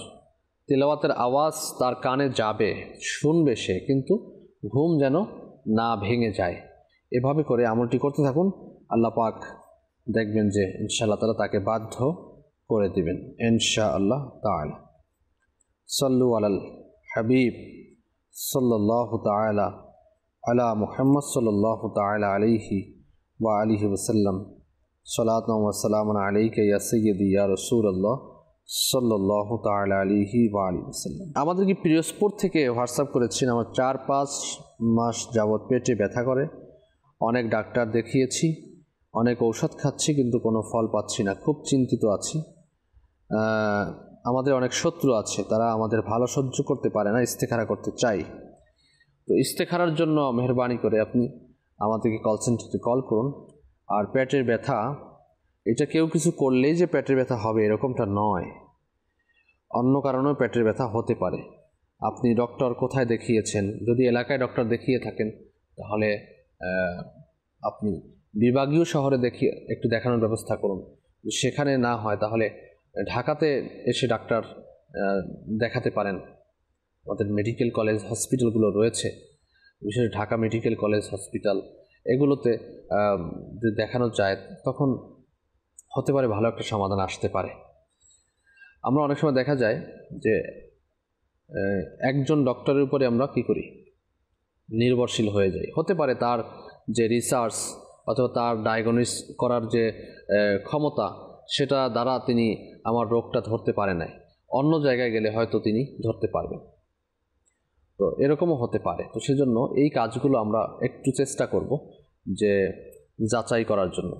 Speaker 1: তেলাওয়াতের আওয়াজ তার কানে যাবে শুনবে সে কিন্তু ঘুম যেন না ভেঙে যায় এভাবে করে আমলটি করতে থাকুন আল্লাহ পাক দেখবেন যে ইনশাআল্লাহ তালা তাকে বাধ্য করে দিবেন ইনশা আল্লাহ তালা সল্লু আলাল হাবিব সাল্লাহ তালা আলা মুহাম্মদ সাল্লাহ তালা আলিহি ওয়া আলিহি ওসাল্লাম সলাত ওসালাম আলিকা ইয়া সৈয়দ ইয়া রসুল আল্লাহ সাল্লাহ তালা আলিহি বা আলি ওসাল্লাম প্রিয় পিরোজপুর থেকে হোয়াটসঅ্যাপ করেছেন আমার চার পাঁচ মাস যাবৎ পেটে ব্যথা করে অনেক ডাক্তার দেখিয়েছি অনেক ঔষধ খাচ্ছি কিন্তু কোনো ফল পাচ্ছি না খুব চিন্তিত আছি আমাদের অনেক শত্রু আছে তারা আমাদের ভালো সহ্য করতে পারে না ইস্তেখারা করতে চাই তো ইস্তেখারার জন্য মেহরবানি করে আপনি আমাদেরকে কল সেন্টারে কল করুন আর পেটের ব্যথা এটা কেউ কিছু করলেই যে পেটের ব্যথা হবে এরকমটা নয় অন্য কারণেও পেটের ব্যথা হতে পারে আপনি ডক্টর কোথায় দেখিয়েছেন যদি এলাকায় ডক্টর দেখিয়ে থাকেন তাহলে আপনি বিভাগীয় শহরে দেখিয়ে একটু দেখানোর ব্যবস্থা করুন সেখানে না হয় তাহলে ঢাকাতে এসে ডাক্তার দেখাতে পারেন আমাদের মেডিকেল কলেজ হসপিটালগুলো রয়েছে বিশেষ ঢাকা মেডিকেল কলেজ হসপিটাল এগুলোতে যদি দেখানো যায় তখন হতে পারে ভালো একটা সমাধান আসতে পারে আমরা অনেক সময় দেখা যায় যে একজন ডক্টরের উপরে আমরা কি করি নির্ভরশীল হয়ে যাই হতে পারে তার যে রিসার্চ অথবা তার ডায়াগনোস করার যে ক্ষমতা সেটা দ্বারা তিনি আমার রোগটা ধরতে পারে নাই অন্য জায়গায় গেলে হয়তো তিনি ধরতে পারবেন তো এরকমও হতে পারে তো সেজন্য এই কাজগুলো আমরা একটু চেষ্টা করব যে যাচাই করার জন্য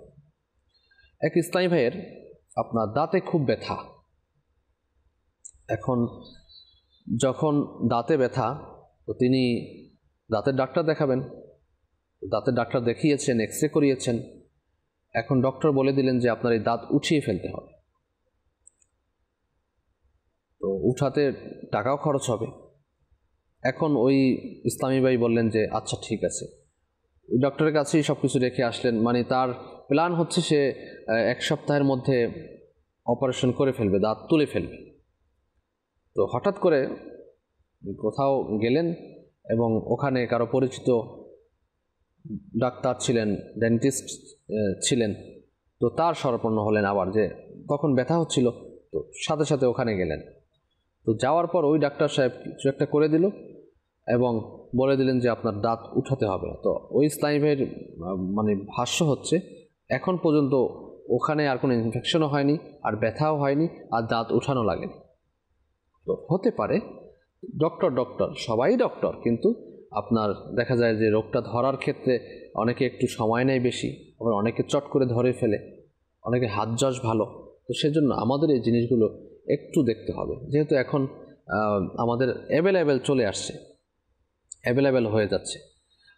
Speaker 1: এক ইসলামী ভাইয়ের আপনার দাঁতে খুব ব্যথা এখন যখন দাঁতে ব্যথা তো তিনি দাঁতের ডাক্তার দেখাবেন দাঁতের ডাক্তার দেখিয়েছেন এক্স রে করিয়েছেন এখন ডক্টর বলে দিলেন যে আপনার এই দাঁত উঠিয়ে ফেলতে হবে তো উঠাতে টাকাও খরচ হবে এখন ওই ইসলামী ভাই বললেন যে আচ্ছা ঠিক আছে ওই ডক্টরের কাছেই সব কিছু রেখে আসলেন মানে তার প্ল্যান হচ্ছে সে এক সপ্তাহের মধ্যে অপারেশন করে ফেলবে দাঁত তুলে ফেলবে তো হঠাৎ করে কোথাও গেলেন এবং ওখানে কারো পরিচিত ডাক্তার ছিলেন ডেন্টিস্ট ছিলেন তো তার স্বরপন্ন হলেন আবার যে তখন ব্যথা হচ্ছিল তো সাথে সাথে ওখানে গেলেন তো যাওয়ার পর ওই ডাক্তার সাহেব কিছু একটা করে দিল এবং বলে দিলেন যে আপনার দাঁত উঠাতে হবে তো ওই স্লাইমের মানে ভাষ্য হচ্ছে এখন পর্যন্ত ওখানে আর কোনো ইনফেকশনও হয়নি আর ব্যথাও হয়নি আর দাঁত উঠানো লাগেনি তো হতে পারে ডক্টর ডক্টর সবাই ডক্টর কিন্তু আপনার দেখা যায় যে রোগটা ধরার ক্ষেত্রে অনেকে একটু সময় নেয় বেশি আবার অনেকে চট করে ধরে ফেলে অনেকে হাত যশ ভালো তো সেজন্য আমাদের এই জিনিসগুলো একটু দেখতে হবে যেহেতু এখন আমাদের অ্যাভেলেবেল চলে আসছে অ্যাভেলেবেল হয়ে যাচ্ছে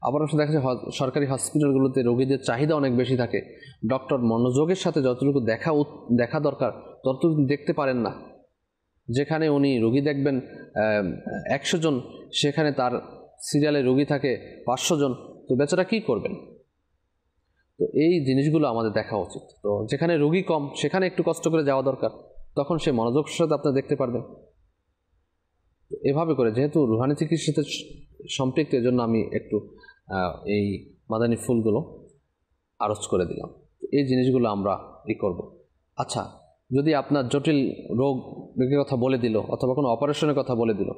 Speaker 1: আবার আসলে দেখা যায় সরকারি হসপিটালগুলোতে রোগীদের চাহিদা অনেক বেশি থাকে ডক্টর মনোযোগের সাথে যতটুকু দেখা দেখা দরকার ততটুকু দেখতে পারেন না যেখানে উনি রোগী দেখবেন একশো জন সেখানে তার সিরিয়ালে রোগী থাকে পাঁচশো জন তো বেচারা কী করবেন তো এই জিনিসগুলো আমাদের দেখা উচিত তো যেখানে রোগী কম সেখানে একটু কষ্ট করে যাওয়া দরকার তখন সে মনোযোগ সাথে আপনার দেখতে পারবেন এভাবে করে যেহেতু রুহানি চিকিৎসাতে সম্পৃক্ত এজন্য জন্য আমি একটু এই মাদানি ফুলগুলো আরজ করে দিলাম এই জিনিসগুলো আমরা ই করব আচ্ছা যদি আপনার জটিল রোগ রোগের কথা বলে দিল অথবা কোনো অপারেশনের কথা বলে দিল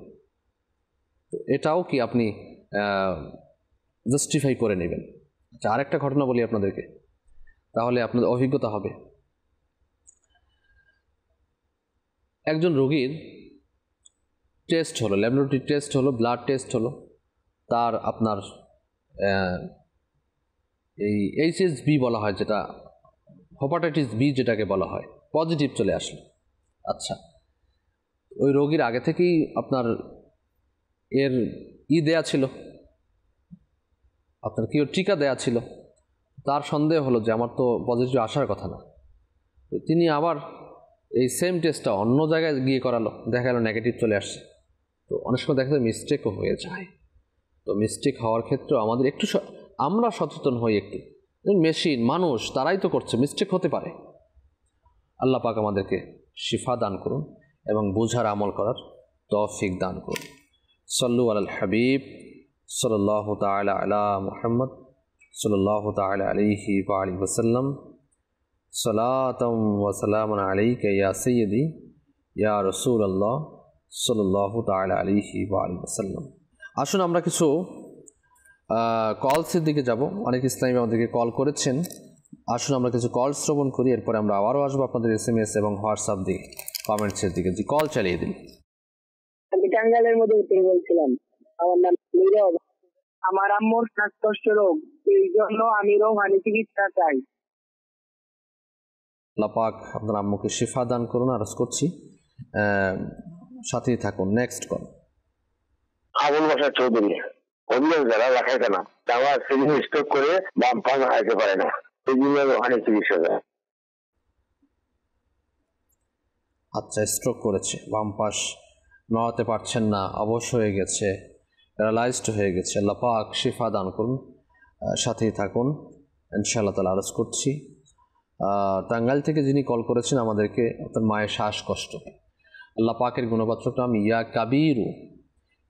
Speaker 1: এটাও কি আপনি জাস্টিফাই করে নেবেন আচ্ছা আরেকটা ঘটনা বলি আপনাদেরকে তাহলে আপনাদের অভিজ্ঞতা হবে একজন রোগীর টেস্ট হলো ল্যাবরেটরি টেস্ট হলো ব্লাড টেস্ট হলো তার আপনার এই এইচএস বি বলা হয় যেটা হেপাটাইটিস বি যেটাকে বলা হয় পজিটিভ চলে আসলো আচ্ছা ওই রোগীর আগে থেকেই আপনার এর ই দেয়া ছিল আপনার কেউ টিকা দেয়া ছিল তার সন্দেহ হলো যে আমার তো পজিটিভ আসার কথা না তিনি আবার এই সেম টেস্টটা অন্য জায়গায় গিয়ে করালো দেখা গেল নেগেটিভ চলে আসছে তো অনেক সময় দেখা যায় মিস্টেকও হয়ে যায় তো মিস্টেক হওয়ার ক্ষেত্রে আমাদের একটু আমরা সচেতন হই একটু মেশিন মানুষ তারাই তো করছে মিস্টেক হতে পারে আল্লাহ পাক আমাদেরকে শিফা দান করুন এবং বোঝার আমল করার তৌফিক দান করুন সল্লু আল হাবিব সল্লাহ তাল আলা মোহাম্মদ সল্লাহ তাল আলিহি আলী ওসাল্লাম সালাতম ওয়াসালাম আলাইকে ইয়া সৈয়দি ইয়া রসুল আল্লাহ সাল্লাহ তাল আলিহি ওয়াসাল্লাম আসুন আমরা কিছু কলসের দিকে যাব অনেক ইসলামী আমাদেরকে কল করেছেন আসুন আমরা কিছু কল শ্রবণ করি এরপরে আমরা আবারও আসবো আপনাদের এস এম এস এবং হোয়াটসঅ্যাপ দিয়ে কমেন্টসের দিকে যে কল চালিয়ে দিন আমি টাঙ্গালের মধ্যে উত্তর বলছিলাম আমার নাম নীরব আমার আম্মুর শ্বাসকষ্ট রোগ এই জন্য আমি রোগ হানি চিকিৎসা চাই লাপাক আপনার আম্মুকে শিফা দান করুন আরজ করছি সাথেই থাকুন নেক্সট কল আবুল বাসার চৌধুরী অভিযোগ যারা রাখা কেন তারা সেদিন স্টক করে বাম পাম হারাইতে পারে না সেদিন ওখানে চিকিৎসা যায় আচ্ছা স্ট্রোক করেছে বাম পাশ নড়াতে পারছেন না অবশ হয়ে গেছে প্যারালাইজড হয়ে গেছে লাফাক শিফা দান করুন সাথেই থাকুন ইনশাআল্লাহ তালা আরজ করছি টাঙ্গাইল থেকে যিনি কল করেছেন আমাদেরকে তার মায়ের শ্বাসকষ্ট আল্লাহ পাকের গুণবাচক নাম ইয়া কাবিরু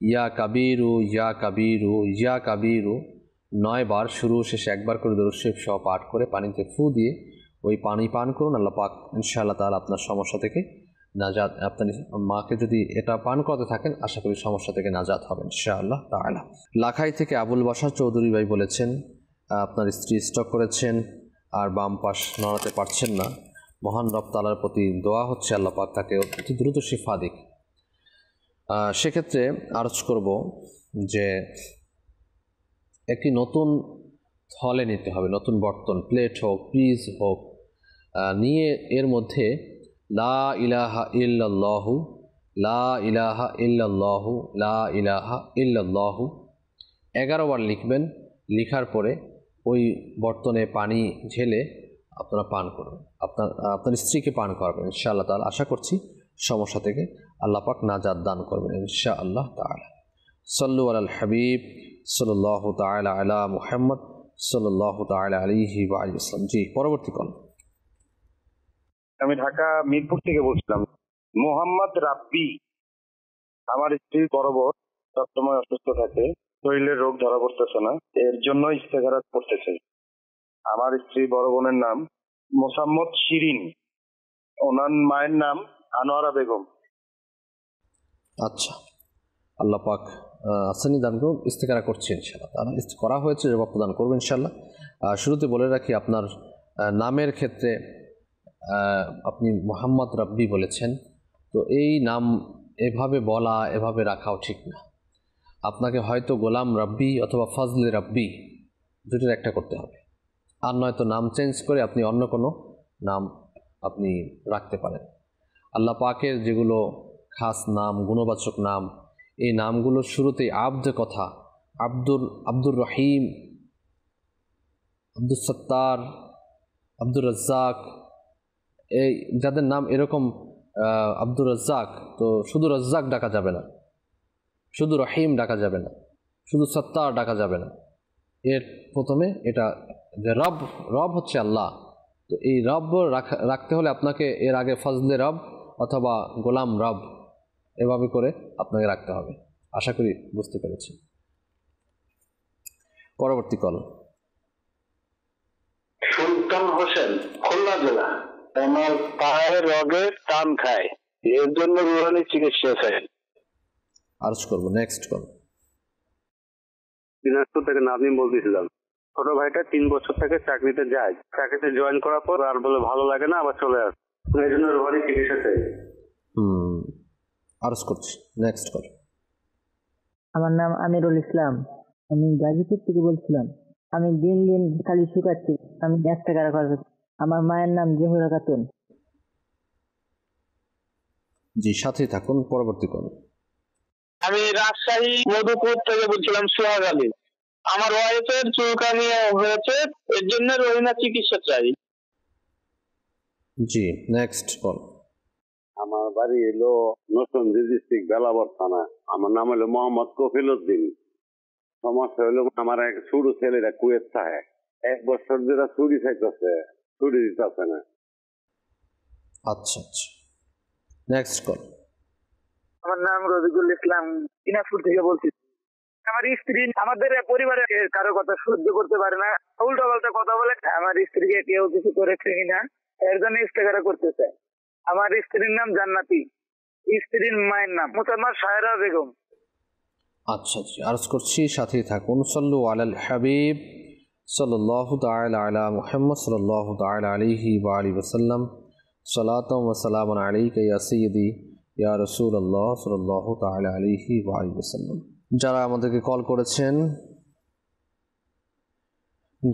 Speaker 1: ইয়া কাবিরু ইয়া কাবিরু ইয়া কাবিরু নয় বার শুরু শেষে একবার করে দরুশেফ সহ পাঠ করে পানিতে ফু দিয়ে ওই পানি পান করুন আল্লাহ পাক ইনশাআল্লাহ তাহলে আপনার সমস্যা থেকে নাজাদ আপনি মাকে যদি এটা পান করতে থাকেন আশা করি সমস্যা থেকে নাজাদ হবেন ইনশাআল্লাহ তাহলে লাখাই থেকে আবুল বাসা চৌধুরী ভাই বলেছেন আপনার স্ত্রী স্টক করেছেন আর বাম পাশ নড়াতে পারছেন না মহান রব তালার প্রতি দোয়া হচ্ছে আল্লাপাক তাকে অতি দ্রুত শিফা দিক সেক্ষেত্রে আরজ করব যে একটি নতুন থলে নিতে হবে নতুন বর্তন প্লেট হোক পিস হোক নিয়ে এর মধ্যে লা ইলাহা ইল্লাল্লাহু লা ইলাহা ইল্লাল্লাহু লা ইলাহা ইল্লাল্লাহু এগারো বার লিখবেন লিখার পরে ওই বর্তনে পানি ঝেলে আপনারা পান করবেন আপনার আপনার স্ত্রীকে পান করবেন ইনশাআল্লাহ তাহলে আশা করছি সমস্যা থেকে আল্লাহ পাক নাজাদ দান করবেন ইনশা আল্লাহ তালা সল্লু আল হাবিব সল্লাহ তালা আলা মুহাম্মদ সল্লাহ তালা আলিহি বা আলী ইসলাম জি পরবর্তী কল আমি ঢাকা মিরপুর থেকে বলছিলাম মোহাম্মদ রাব্বি আমার স্ত্রীর বড় সবসময় অসুস্থ থাকে শরীরের রোগ ধরা পড়তেছে না এর জন্য ইস্তেহারাত করতেছে আমার স্ত্রী বড় বোনের নাম মোসাম্মদ শিরিন ওনার মায়ের নাম আনোয়ারা বেগম আচ্ছা আল্লাহ পাক আসানি দান করুন ইস্তেকারা করছি ইনশাল্লাহ তারা করা হয়েছে জবাব প্রদান করবো ইনশাল্লাহ শুরুতে বলে রাখি আপনার নামের ক্ষেত্রে আপনি মোহাম্মদ রাব্বি বলেছেন তো এই নাম এভাবে বলা এভাবে রাখাও ঠিক না আপনাকে হয়তো গোলাম রাব্বি অথবা ফজলে রাব্বি দুটোর একটা করতে হবে আর নয়তো নাম চেঞ্জ করে আপনি অন্য কোনো নাম আপনি রাখতে পারেন আল্লাহ পাকের যেগুলো খাস নাম গুণবাচক নাম এই নামগুলোর শুরুতেই আব্দ কথা আব্দুল আব্দুর রহিম আব্দুল সত্তার আব্দুর রাজ্জাক এই যাদের নাম এরকম আব্দুর রাজ্জাক তো শুধু রজ্জাক ডাকা যাবে না শুধু রহিম ডাকা যাবে না শুধু সত্তার ডাকা যাবে না এর প্রথমে এটা যে রব রব হচ্ছে আল্লাহ তো এই রব রাখতে হলে আপনাকে এর আগে ফজলে রব অথবা গোলাম রব এভাবে করে আপনাকে রাখতে হবে আশা করি বুঝতে পেরেছি পরবর্তী কল সুলতান হোসেন খুলনা জেলা আমার পাহাড়ের রোগে টান খায় এর জন্য রুহানি চিকিৎসা চাই আর্জ নেক্সট দিনাজপুর থেকে বলতেছিলাম ছোট ভাইটা তিন বছর থেকে চাকরিতে যায় চাকরিতে জয়েন করার পর আর বলে ভালো লাগে না আবার চলে আসে এই জন্য রোহানি চিকিৎসা চাই হুম আরজ করছি নেক্সট কল আমার নাম আমিরুল ইসলাম আমি গাজীপুর থেকে বলছিলাম আমি দিন দিন খালি শুকাচ্ছি আমি এক টাকার খরচ আমার মায়ের নাম জহুরা খাতুন জি সাথে থাকুন পরবর্তী কোন আমি রাজশাহী মধুপুর থেকে বলছিলাম সোহাগালি আমার ওয়াইফের চুলকা নিয়ে হয়েছে এর জন্য রহিনা চিকিৎসা চাই জি নেক্সট কল আমার বাড়ি হলো নতুন ডিস্ট্রিক্ট বেলাবর থানা আমার নাম হলো মোহাম্মদ কফিল উদ্দিন সমস্যা হলো আমার এক ছোট ছেলেটা কুয়েত থাকে এক বছর ধরে চুরি খাইতেছে চুরি দিতেছে না আচ্ছা আচ্ছা নেক্সট কল আমার নাম রবিকুল ইসলাম দিনাজপুর থেকে বলছি আমার স্ত্রী আমাদের পরিবারে কারো কথা সহ্য করতে পারে না উল্টো পাল্টা কথা বলে আমার স্ত্রীকে কেউ কিছু করেছে না এর জন্য ইস্তেকারা করতেছে আমার স্ত্রীর নাম জান্নাতি স্ত্রীর মায়ের নাম মোতাম্মার সায়রা বেগম আচ্ছা আচ্ছা আরজ করছি সাথে থাকুন সল্লু আলাল হাবিব সাল্লাহ তাল আলা মোহাম্মদ সাল্লাহ তাল আলিহি বা আলী ওসাল্লাম সালাতম ওসালাম আলী কে ইয়া রসুল আল্লাহ সাল্লাহ তাহলে আলিহি ওয়াসাল্লাম যারা আমাদেরকে কল করেছেন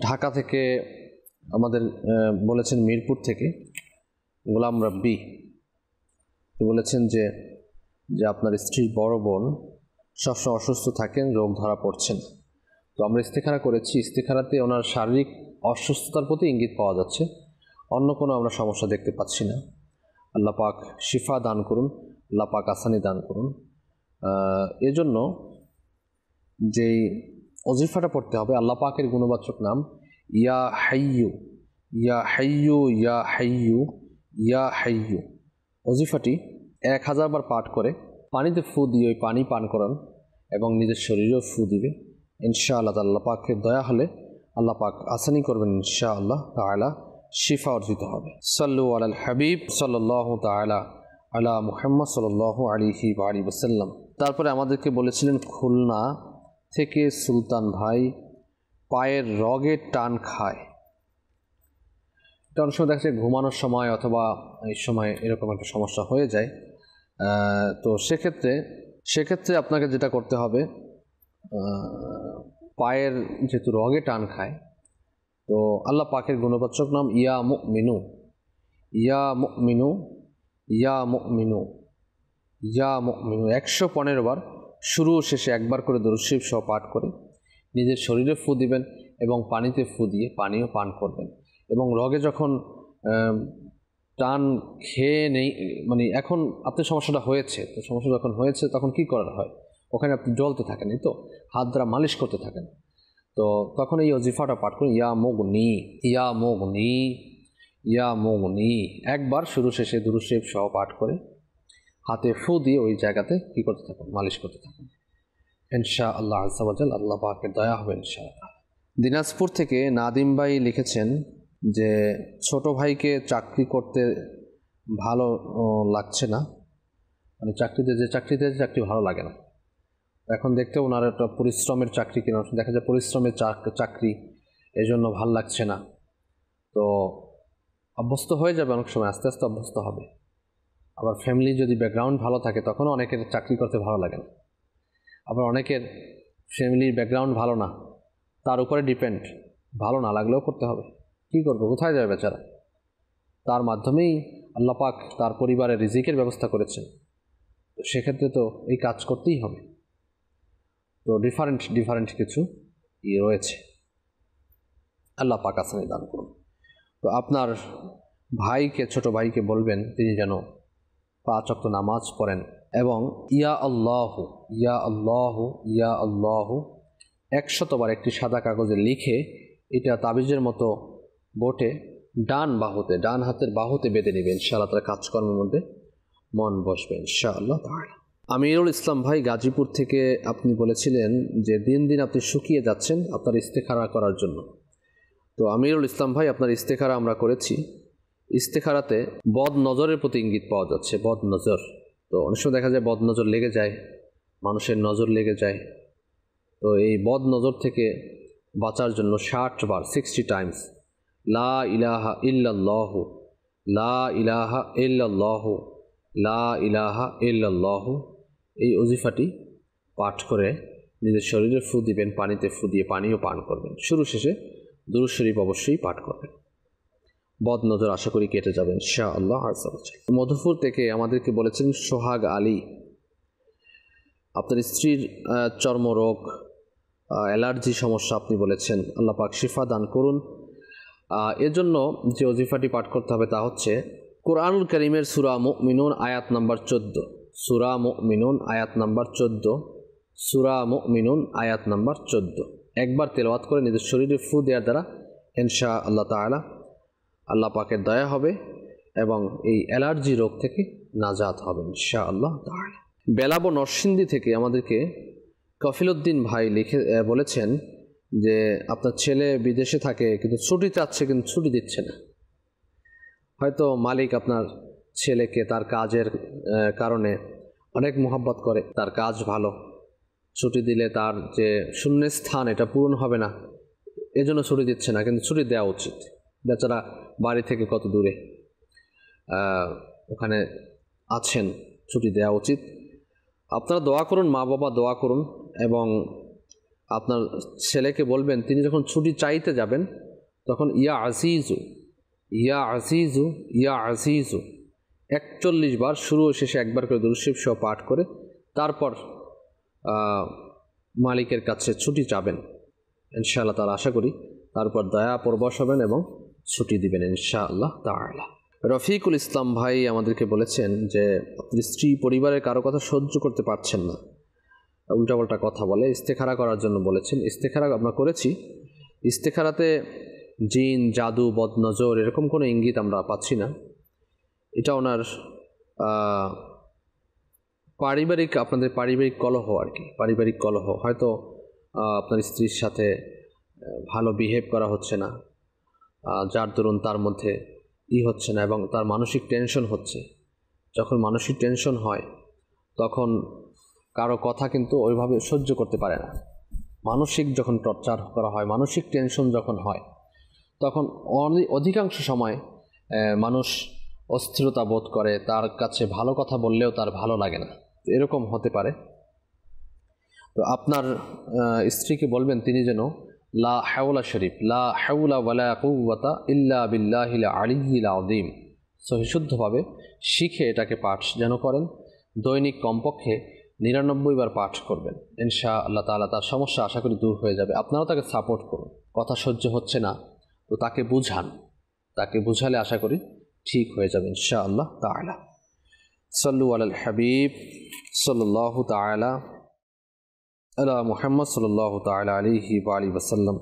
Speaker 1: ঢাকা থেকে আমাদের বলেছেন মিরপুর থেকে গোলাম রব্বি বলেছেন যে যে আপনার স্ত্রীর বড় বোন সবসময় অসুস্থ থাকেন রোগ ধরা পড়ছেন তো আমরা ইস্তেখানা করেছি ইস্তেখানাতে ওনার শারীরিক অসুস্থতার প্রতি ইঙ্গিত পাওয়া যাচ্ছে অন্য কোনো আমরা সমস্যা দেখতে পাচ্ছি না আল্লাহ পাক শিফা দান করুন লাপাক আসানি দান করুন এজন্য যে অজিফাটা পড়তে হবে আল্লাহ পাকের গুণবাচক নাম ইয়া হাইয়ু ইয়া হাইয়ু ইয়া হাইয়ু ইয়া হাইয়ু অজিফাটি এক হাজারবার পাঠ করে পানিতে ফু দিয়ে ওই পানি পান করান এবং নিজের শরীরেও ফু দিবে ইনশা আল্লাহ আল্লাহ পাককে দয়া হলে আল্লাহ পাক আসানি করবেন ইনশা আল্লাহ তাহলে শিফা অর্জিত হবে সাল্লু আল হাবিব সাল্লাহ তাহলে আলা মুহাম্মদ সাল আলিহি আলী ওসাল্লাম তারপরে আমাদেরকে বলেছিলেন খুলনা থেকে সুলতান ভাই পায়ের রগে টান খায় এটা অনেক সময় দেখা যায় ঘুমানোর সময় অথবা এই সময় এরকম একটা সমস্যা হয়ে যায় তো সেক্ষেত্রে সেক্ষেত্রে আপনাকে যেটা করতে হবে পায়ের যেহেতু রগে টান খায় তো আল্লাহ পাকের গুণবাচক নাম ইয়া মিনু ইয়া মিনু ইয়া মিনু ইয়া মিনু একশো পনেরো বার শুরু ও শেষে একবার করে দরুশিব সহ পাঠ করে নিজের শরীরে ফু দিবেন এবং পানিতে ফু দিয়ে পানিও পান করবেন এবং রগে যখন টান খেয়ে নেই মানে এখন আপনার সমস্যাটা হয়েছে তো সমস্যা যখন হয়েছে তখন কি করার হয় ওখানে আপনি জলতে থাকেন তো হাত দ্বারা মালিশ করতে থাকেন তো তখন এই অজিফাটা পাঠ করুন ইয়া মুগ নি ইয়া মুগ নি ইয়া মৌনি একবার শুরু শেষে দুরুশেব সহ পাঠ করে হাতে ফু দিয়ে ওই জায়গাতে কী করতে থাকুন মালিশ করতে থাকুন ইনশা আল্লাহ আজাল আল্লাহ পাকে দয়া হবে ইনশা দিনাজপুর থেকে নাদিম ভাই লিখেছেন যে ছোট ভাইকে চাকরি করতে ভালো লাগছে না মানে চাকরিতে যে চাকরিতে চাকরি ভালো লাগে না এখন দেখতে ওনার একটা পরিশ্রমের চাকরি কিনা দেখা যায় পরিশ্রমের চাকরি এই জন্য ভাল লাগছে না তো অভ্যস্ত হয়ে যাবে অনেক সময় আস্তে আস্তে অভ্যস্ত হবে আবার ফ্যামিলি যদি ব্যাকগ্রাউন্ড ভালো থাকে তখনও অনেকের চাকরি করতে ভালো লাগে না আবার অনেকের ফ্যামিলির ব্যাকগ্রাউন্ড ভালো না তার উপরে ডিপেন্ড ভালো না লাগলেও করতে হবে কী করবো কোথায় যাবে বেচারা তার মাধ্যমেই পাক তার পরিবারের রিজিকের ব্যবস্থা করেছেন তো সেক্ষেত্রে তো এই কাজ করতেই হবে তো ডিফারেন্ট ডিফারেন্ট কিছু ই রয়েছে আল্লাহ পাক আসানি দান করুন তো আপনার ভাইকে ছোট ভাইকে বলবেন তিনি যেন পাঁচ অক্ত নামাজ পড়েন এবং ইয়া আল্লাহ ইয়া আল্লাহ ইয়া আল্লাহ একশতবার একটি সাদা কাগজে লিখে এটা তাবিজের মতো বোটে ডান বাহুতে ডান হাতের বাহুতে বেঁধে নেবেন ইনশাআল্লাহ তার কাজকর্মের মধ্যে মন বসবে ইনশাআল্লাহ তাহলে আমিরুল ইসলাম ভাই গাজীপুর থেকে আপনি বলেছিলেন যে দিন দিন আপনি শুকিয়ে যাচ্ছেন আপনার ইস্তেখারা করার জন্য তো আমিরুল ইসলাম ভাই আপনার ইস্তেখারা আমরা করেছি ইস্তেখারাতে বদ নজরের প্রতি ইঙ্গিত পাওয়া যাচ্ছে বদ নজর তো অনেক সময় দেখা যায় বদ নজর লেগে যায় মানুষের নজর লেগে যায় তো এই বদ নজর থেকে বাঁচার জন্য ষাট বার সিক্সটি টাইমস লা ইলাহা ইল্লাহ লা ইলাহা ইল্লাহ লা ইলাহা ইল্লাহ এই অজিফাটি পাঠ করে নিজের শরীরে ফু দিবেন পানিতে ফু দিয়ে পানিও পান করবেন শুরু শেষে দুরুজ শরীফ অবশ্যই পাঠ করবেন বদনজর আশা করি কেটে যাবেন শাহ আল্লাহ মধুপুর থেকে আমাদেরকে বলেছেন সোহাগ আলী আপনার স্ত্রীর চর্মরোগ অ্যালার্জি সমস্যা আপনি বলেছেন আল্লাহ পাক শিফা দান করুন এজন্য যে অজিফাটি পাঠ করতে হবে তা হচ্ছে কোরআনুল করিমের সুরা মিনুন আয়াত নাম্বার চোদ্দ সুরা মিনুন আয়াত নাম্বার চোদ্দ সুরা মিনুন আয়াত নাম্বার চোদ্দ একবার তেলাওয়াত করে নিজের শরীরে ফু দেওয়ার দ্বারা ইনশা আল্লাহ তালা আল্লাহ পাকের দয়া হবে এবং এই অ্যালার্জি রোগ থেকে নাজাত হবে ইনশা আল্লাহ তালা বেলাব নরসিন্দি থেকে আমাদেরকে কফিলউদ্দিন ভাই লিখে বলেছেন যে আপনার ছেলে বিদেশে থাকে কিন্তু ছুটি চাচ্ছে কিন্তু ছুটি দিচ্ছে না হয়তো মালিক আপনার ছেলেকে তার কাজের কারণে অনেক মোহাব্বত করে তার কাজ ভালো ছুটি দিলে তার যে শূন্য স্থান এটা পূরণ হবে না এজন্য ছুটি দিচ্ছে না কিন্তু ছুটি দেওয়া উচিত বেচারা বাড়ি থেকে কত দূরে ওখানে আছেন ছুটি দেওয়া উচিত আপনারা দোয়া করুন মা বাবা দোয়া করুন এবং আপনার ছেলেকে বলবেন তিনি যখন ছুটি চাইতে যাবেন তখন ইয়া আসিজু ইয়া আসিজু ইয়া আসিজু একচল্লিশ বার শুরু ও শেষে একবার করে দুরশিব সহ পাঠ করে তারপর মালিকের কাছে ছুটি চাবেন ইনশাআল্লাহ তার আশা করি তার উপর দয়া পরবশ হবেন এবং ছুটি দিবেন ইনশাআল্লাহ তাআলা রফিকুল ইসলাম ভাই আমাদেরকে বলেছেন যে আপনি স্ত্রী পরিবারের কারো কথা সহ্য করতে পারছেন না উল্টাপাল্টা কথা বলে ইস্তেখারা করার জন্য বলেছেন ইস্তেখারা আমরা করেছি ইস্তেখারাতে জিন জাদু বদনজর এরকম কোনো ইঙ্গিত আমরা পাচ্ছি না এটা ওনার পারিবারিক আপনাদের পারিবারিক কলহ আর কি পারিবারিক কলহ হয়তো আপনার স্ত্রীর সাথে ভালো বিহেভ করা হচ্ছে না যার দরুন তার মধ্যে ই হচ্ছে না এবং তার মানসিক টেনশন হচ্ছে যখন মানসিক টেনশন হয় তখন কারো কথা কিন্তু ওইভাবে সহ্য করতে পারে না মানসিক যখন টর্চার করা হয় মানসিক টেনশন যখন হয় তখন অধিকাংশ সময় মানুষ অস্থিরতা বোধ করে তার কাছে ভালো কথা বললেও তার ভালো লাগে না তো এরকম হতে পারে তো আপনার স্ত্রীকে বলবেন তিনি যেন লা হাউলা শরীফ লা হ্যাউলা ওয়ালা কুওয়াতা ইল্লা বিল্লাহ আলিল আদিম সহিশুদ্ধভাবে শিখে এটাকে পাঠ যেন করেন দৈনিক কমপক্ষে নিরানব্বই বার পাঠ করবেন ইনশা আল্লাহ তালা তার সমস্যা আশা করি দূর হয়ে যাবে আপনারাও তাকে সাপোর্ট করুন কথা সহ্য হচ্ছে না তো তাকে বুঝান তাকে বুঝালে আশা করি ঠিক হয়ে যাবে ইনশা আল্লাহ তালা صلو علی الحبیب صلی اللہ تعالی علی محمد صلی اللہ تعالی علیہ وآلہ وسلم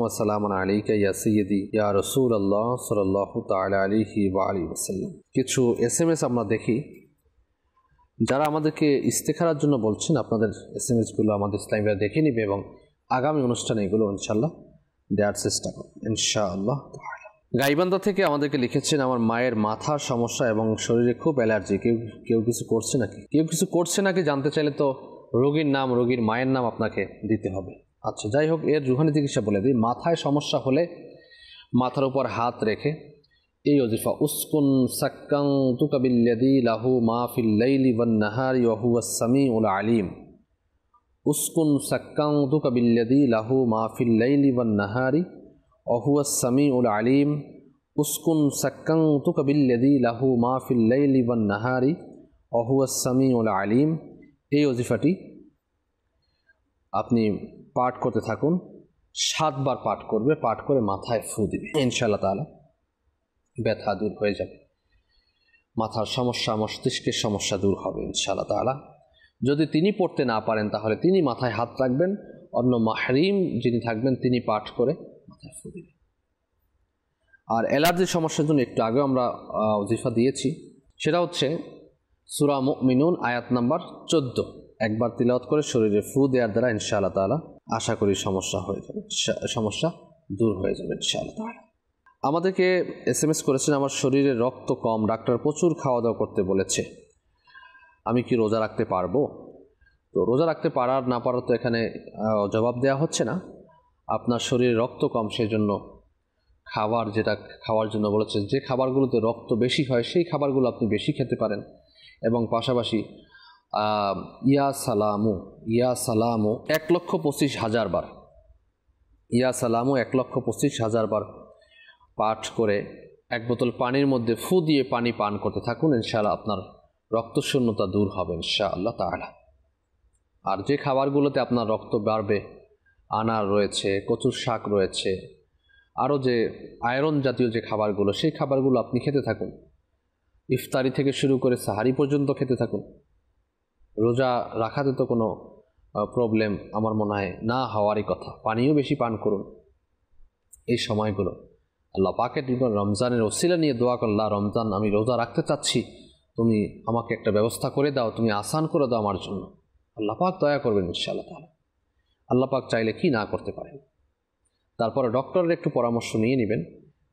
Speaker 1: و سلام علیکہ یا یا سیدی رسول اللہ اللہ صلی تعالی علیہ وآلہ وسلم دیکھی جا کے خارچ اسلامیہ دیکھے نہیں آگامی انوشان یہ ان شاء اللہ গাইবান্ধা থেকে আমাদেরকে লিখেছেন আমার মায়ের মাথার সমস্যা এবং শরীরে খুব অ্যালার্জি কেউ কেউ কিছু করছে নাকি কেউ কিছু করছে নাকি জানতে চাইলে তো রোগীর নাম রোগীর মায়ের নাম আপনাকে দিতে হবে আচ্ছা যাই হোক এর রুহানি চিকিৎসা বলে দিই মাথায় সমস্যা হলে মাথার উপর হাত রেখে এই অজিফা উস্কুন সাক্কাং তুকাবিল্লাদি লাহু মা ফিল্লাইলি ওয়ান নাহারি ওহু আসামি উল আলিম উস্কুন সাক্কাং তুকাবিল্লাদি লাহু মা ফিল্লাইলি ওয়ান নাহারি অহুয়া উল আলিম উস্কুন সাক্কাং তুকবিল্লেদি লাহু মাহফিল্লাইলি বান নাহারি অহুয়া সামি উল আলিম এই অজিফাটি আপনি পাঠ করতে থাকুন সাতবার পাঠ করবে পাঠ করে মাথায় ফু দিবে ইনশাল্লাহ তালা ব্যথা দূর হয়ে যাবে মাথার সমস্যা মস্তিষ্কের সমস্যা দূর হবে ইনশাল্লাহ তালা যদি তিনি পড়তে না পারেন তাহলে তিনি মাথায় হাত রাখবেন অন্য মাহরিম যিনি থাকবেন তিনি পাঠ করে আর অ্যালার্জির সমস্যার জন্য একটু আগেও আমরা অজিফা দিয়েছি সেটা হচ্ছে সুরা মিনুন আয়াত নাম্বার চোদ্দ একবার তিলাওয়াত করে শরীরে ফু দেওয়ার দ্বারা ইনশাআল্লাহ তালা আশা করি সমস্যা হয়ে যাবে সমস্যা দূর হয়ে যাবে ইনশাআল্লাহ তালা আমাদেরকে এস এম এস করেছেন আমার শরীরে রক্ত কম ডাক্তার প্রচুর খাওয়া দাওয়া করতে বলেছে আমি কি রোজা রাখতে পারবো তো রোজা রাখতে পারার না পারার তো এখানে জবাব দেওয়া হচ্ছে না আপনার শরীরে রক্ত কম সেই জন্য খাবার যেটা খাওয়ার জন্য বলেছেন যে খাবারগুলোতে রক্ত বেশি হয় সেই খাবারগুলো আপনি বেশি খেতে পারেন এবং পাশাপাশি ইয়া সালামু ইয়া সালামু এক লক্ষ পঁচিশ হাজার বার ইয়া সালামু এক লক্ষ পঁচিশ হাজার বার পাঠ করে এক বোতল পানির মধ্যে ফু দিয়ে পানি পান করতে থাকুন ইনশাআল্লাহ আপনার রক্তশূন্যতা দূর হবে ইনশাআল্লাহ তাহলে আর যে খাবারগুলোতে আপনার রক্ত বাড়বে আনার রয়েছে কচুর শাক রয়েছে আরও যে আয়রন জাতীয় যে খাবারগুলো সেই খাবারগুলো আপনি খেতে থাকুন ইফতারি থেকে শুরু করে সাহারি পর্যন্ত খেতে থাকুন রোজা রাখাতে তো কোনো প্রবলেম আমার মনে হয় না হওয়ারই কথা পানিও বেশি পান করুন এই সময়গুলো আল্লাহ পাকে রমজানের ওসিলা নিয়ে দোয়া করল্লা রমজান আমি রোজা রাখতে চাচ্ছি তুমি আমাকে একটা ব্যবস্থা করে দাও তুমি আসান করে দাও আমার জন্য আল্লাহ পাক দয়া করবেন ইনশাআল্লাহ তাহলে আল্লাপাক চাইলে কি না করতে পারেন তারপরে ডক্টরের একটু পরামর্শ নিয়ে নেবেন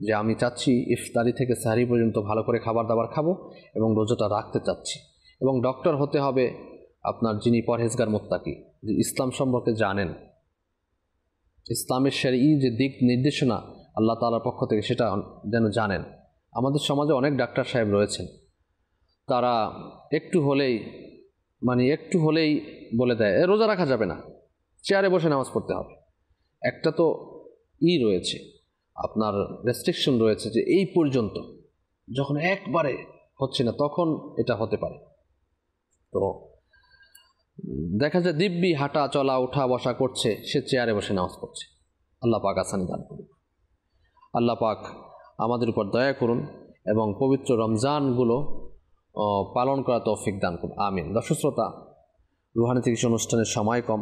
Speaker 1: যে আমি চাচ্ছি ইফতারি থেকে সাহারি পর্যন্ত ভালো করে খাবার দাবার খাবো এবং রোজাটা রাখতে চাচ্ছি এবং ডক্টর হতে হবে আপনার যিনি পরহেজগার মোত্তাকি যে ইসলাম সম্পর্কে জানেন ইসলামের সেরি যে দিক নির্দেশনা আল্লাহ তালার পক্ষ থেকে সেটা যেন জানেন আমাদের সমাজে অনেক ডাক্তার সাহেব রয়েছেন তারা একটু হলেই মানে একটু হলেই বলে দেয় রোজা রাখা যাবে না চেয়ারে বসে নামাজ পড়তে হবে একটা তো ই রয়েছে আপনার রেস্ট্রিকশন রয়েছে যে এই পর্যন্ত যখন একবারে হচ্ছে না তখন এটা হতে পারে তো দেখা যায় দিব্যি হাঁটা চলা উঠা বসা করছে সে চেয়ারে বসে নামাজ পড়ছে আল্লাহ পাক আসানি দান করুন আল্লাহ পাক আমাদের উপর দয়া করুন এবং পবিত্র রমজানগুলো পালন করা তৌফিক দান করুন আমিন দর্শক শ্রোতা রুহানি থেকে অনুষ্ঠানের সময় কম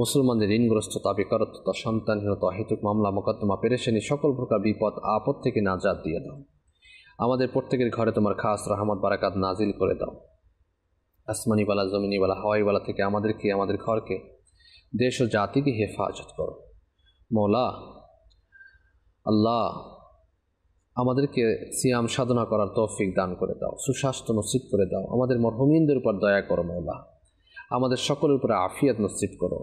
Speaker 1: মুসলমানদের ঋণগ্রস্ততা বেকারত্বতা সন্তানহীনতা অহেতুক মামলা মোকদ্দমা পেরেছেনি সকল প্রকার বিপদ আপদ থেকে নাজাত দিয়ে দাও আমাদের প্রত্যেকের ঘরে তোমার খাস রহমত বারাকাত নাজিল করে দাও আসমানিওয়ালা জমিনিওয়ালা হাওয়াইওয়ালা থেকে আমাদেরকে আমাদের ঘরকে দেশ ও জাতিকে হেফাজত করো মৌলা আল্লাহ আমাদেরকে সিয়াম সাধনা করার তৌফিক দান করে দাও সুস্বাস্থ্য নসিব করে দাও আমাদের মরহমিনদের উপর দয়া করো মৌলা আমাদের সকলের উপরে আফিয়াত নসিব করো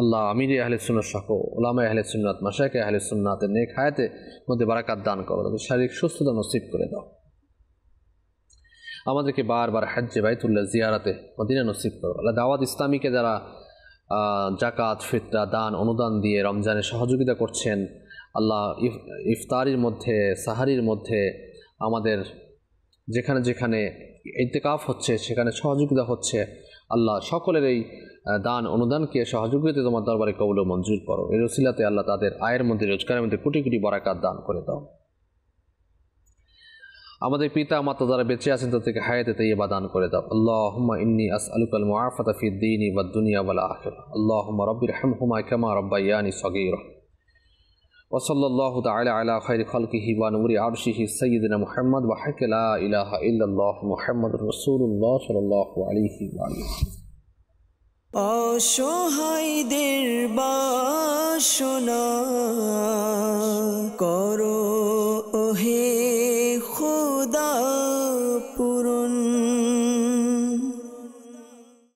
Speaker 1: আল্লাহ আমির আহলে সুন্নত সহ ওলামা আহলে সুন্নাত মাসাকে আহলে সুন্নাতের নেক হায়াতে মধ্যে বারাকাত দান করো তাদের শারীরিক সুস্থতা নসিব করে দাও আমাদেরকে বারবার হাজ্জে বাইতুল্লাহ জিয়ারাতে মদিনা নসিব করো আল্লাহ দাওয়াত ইসলামীকে যারা জাকাত ফিতরা দান অনুদান দিয়ে রমজানে সহযোগিতা করছেন আল্লাহ ইফতারির মধ্যে সাহারির মধ্যে আমাদের যেখানে যেখানে ইন্তেকাফ হচ্ছে সেখানে সহযোগিতা হচ্ছে আল্লাহ সকলের এই দান অনুদানকে সহযোগিতা তোমার দরবারে কবল মঞ্জুর করো এর রসিলাতে আল্লাহ তাদের আয়ের মধ্যে রোজগারের মধ্যে কোটি কোটি বরাকাত দান করে দাও আমাদের পিতা মাতা যারা বেঁচে আছেন তাদেরকে হায়াতে তৈবা দান করে দাও আল্লাহমা ইন্নি আস আলুকাল মুআফাত ফি দ্বীনি ওয়াদ দুনিয়া ওয়াল আখিরাহ আল্লাহুম্মা রাব্বিরহামহুমা কামা রাব্বায়ানি সগীরা وصلى الله تعالى على خير خلقه ونور عرشه سيدنا محمد وحق لا إله إلا الله محمد رسول الله صلى الله عليه وسلم وآله অসহায়দের বাসনা করো ওহে